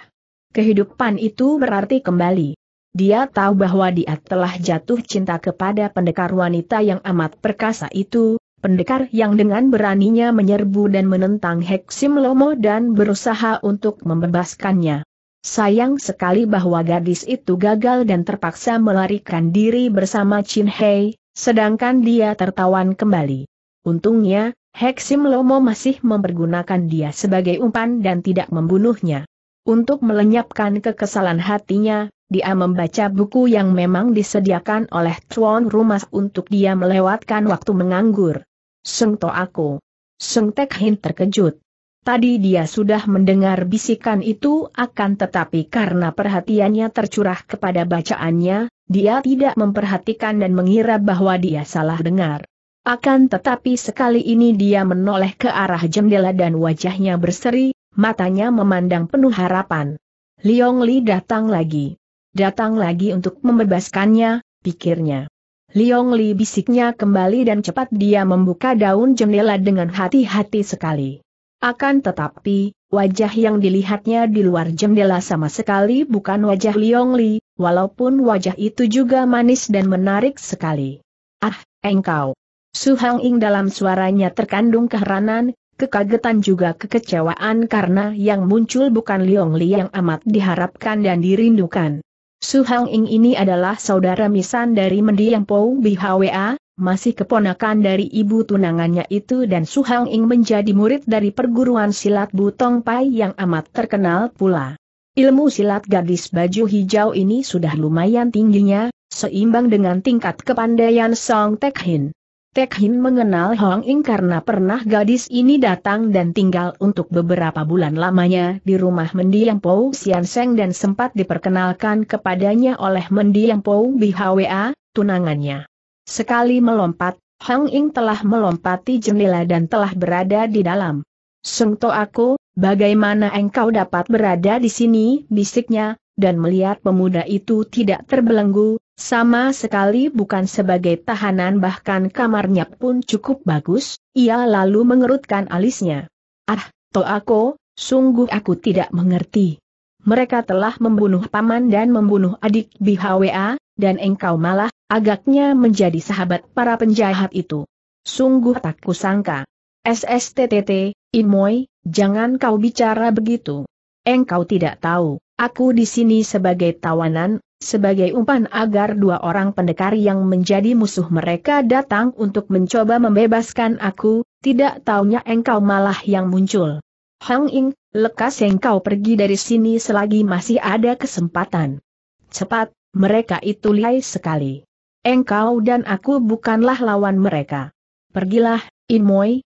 Kehidupan itu berarti kembali. Dia tahu bahwa dia telah jatuh cinta kepada pendekar wanita yang amat perkasa itu, pendekar yang dengan beraninya menyerbu dan menentang Heksim Lomo dan berusaha untuk membebaskannya. Sayang sekali bahwa gadis itu gagal dan terpaksa melarikan diri bersama Chin Hei, sedangkan dia tertawan kembali. Untungnya, Heksim Lomo masih mempergunakan dia sebagai umpan dan tidak membunuhnya. Untuk melenyapkan kekesalan hatinya, dia membaca buku yang memang disediakan oleh tuan rumah untuk dia melewatkan waktu menganggur. Sengto aku. Sengtek Hin terkejut. Tadi dia sudah mendengar bisikan itu akan tetapi karena perhatiannya tercurah kepada bacaannya, dia tidak memperhatikan dan mengira bahwa dia salah dengar. Akan tetapi sekali ini dia menoleh ke arah jendela dan wajahnya berseri, matanya memandang penuh harapan. Liong Li datang lagi. Datang lagi untuk membebaskannya, pikirnya. Liong Li bisiknya kembali dan cepat dia membuka daun jendela dengan hati-hati sekali. Akan tetapi, wajah yang dilihatnya di luar jendela sama sekali bukan wajah Liong Li, walaupun wajah itu juga manis dan menarik sekali. Ah, engkau. Su Hang Ing dalam suaranya terkandung keheranan, kekagetan juga kekecewaan karena yang muncul bukan Liong Li yang amat diharapkan dan dirindukan. Su Hang Ing ini adalah saudara misan dari mendiang Pou Bihwa, masih keponakan dari ibu tunangannya itu dan Su Hang Ing menjadi murid dari perguruan silat Butong Pai yang amat terkenal pula. Ilmu silat gadis baju hijau ini sudah lumayan tingginya, seimbang dengan tingkat kepandaian Song Tek Hin. Tek Hin mengenal Hong Ing karena pernah gadis ini datang dan tinggal untuk beberapa bulan lamanya di rumah mendiang Pou Sian Seng dan sempat diperkenalkan kepadanya oleh mendiang Pou Hwa, tunangannya. Sekali melompat, Hong Ing telah melompati jendela dan telah berada di dalam. Sung To aku, bagaimana engkau dapat berada di sini, bisiknya, dan melihat pemuda itu tidak terbelenggu, sama sekali bukan sebagai tahanan bahkan kamarnya pun cukup bagus, ia lalu mengerutkan alisnya. Ah, aku, sungguh aku tidak mengerti. Mereka telah membunuh paman dan membunuh adik BHWA, dan engkau malah, agaknya menjadi sahabat para penjahat itu. Sungguh tak kusangka. SSTTT, Imoy, jangan kau bicara begitu. Engkau tidak tahu, aku di sini sebagai tawanan, sebagai umpan agar dua orang pendekar yang menjadi musuh mereka datang untuk mencoba membebaskan aku, tidak taunya engkau malah yang muncul. Hang Ing, lekas engkau pergi dari sini selagi masih ada kesempatan. Cepat, mereka itu lihai sekali. Engkau dan aku bukanlah lawan mereka. Pergilah, Imoy,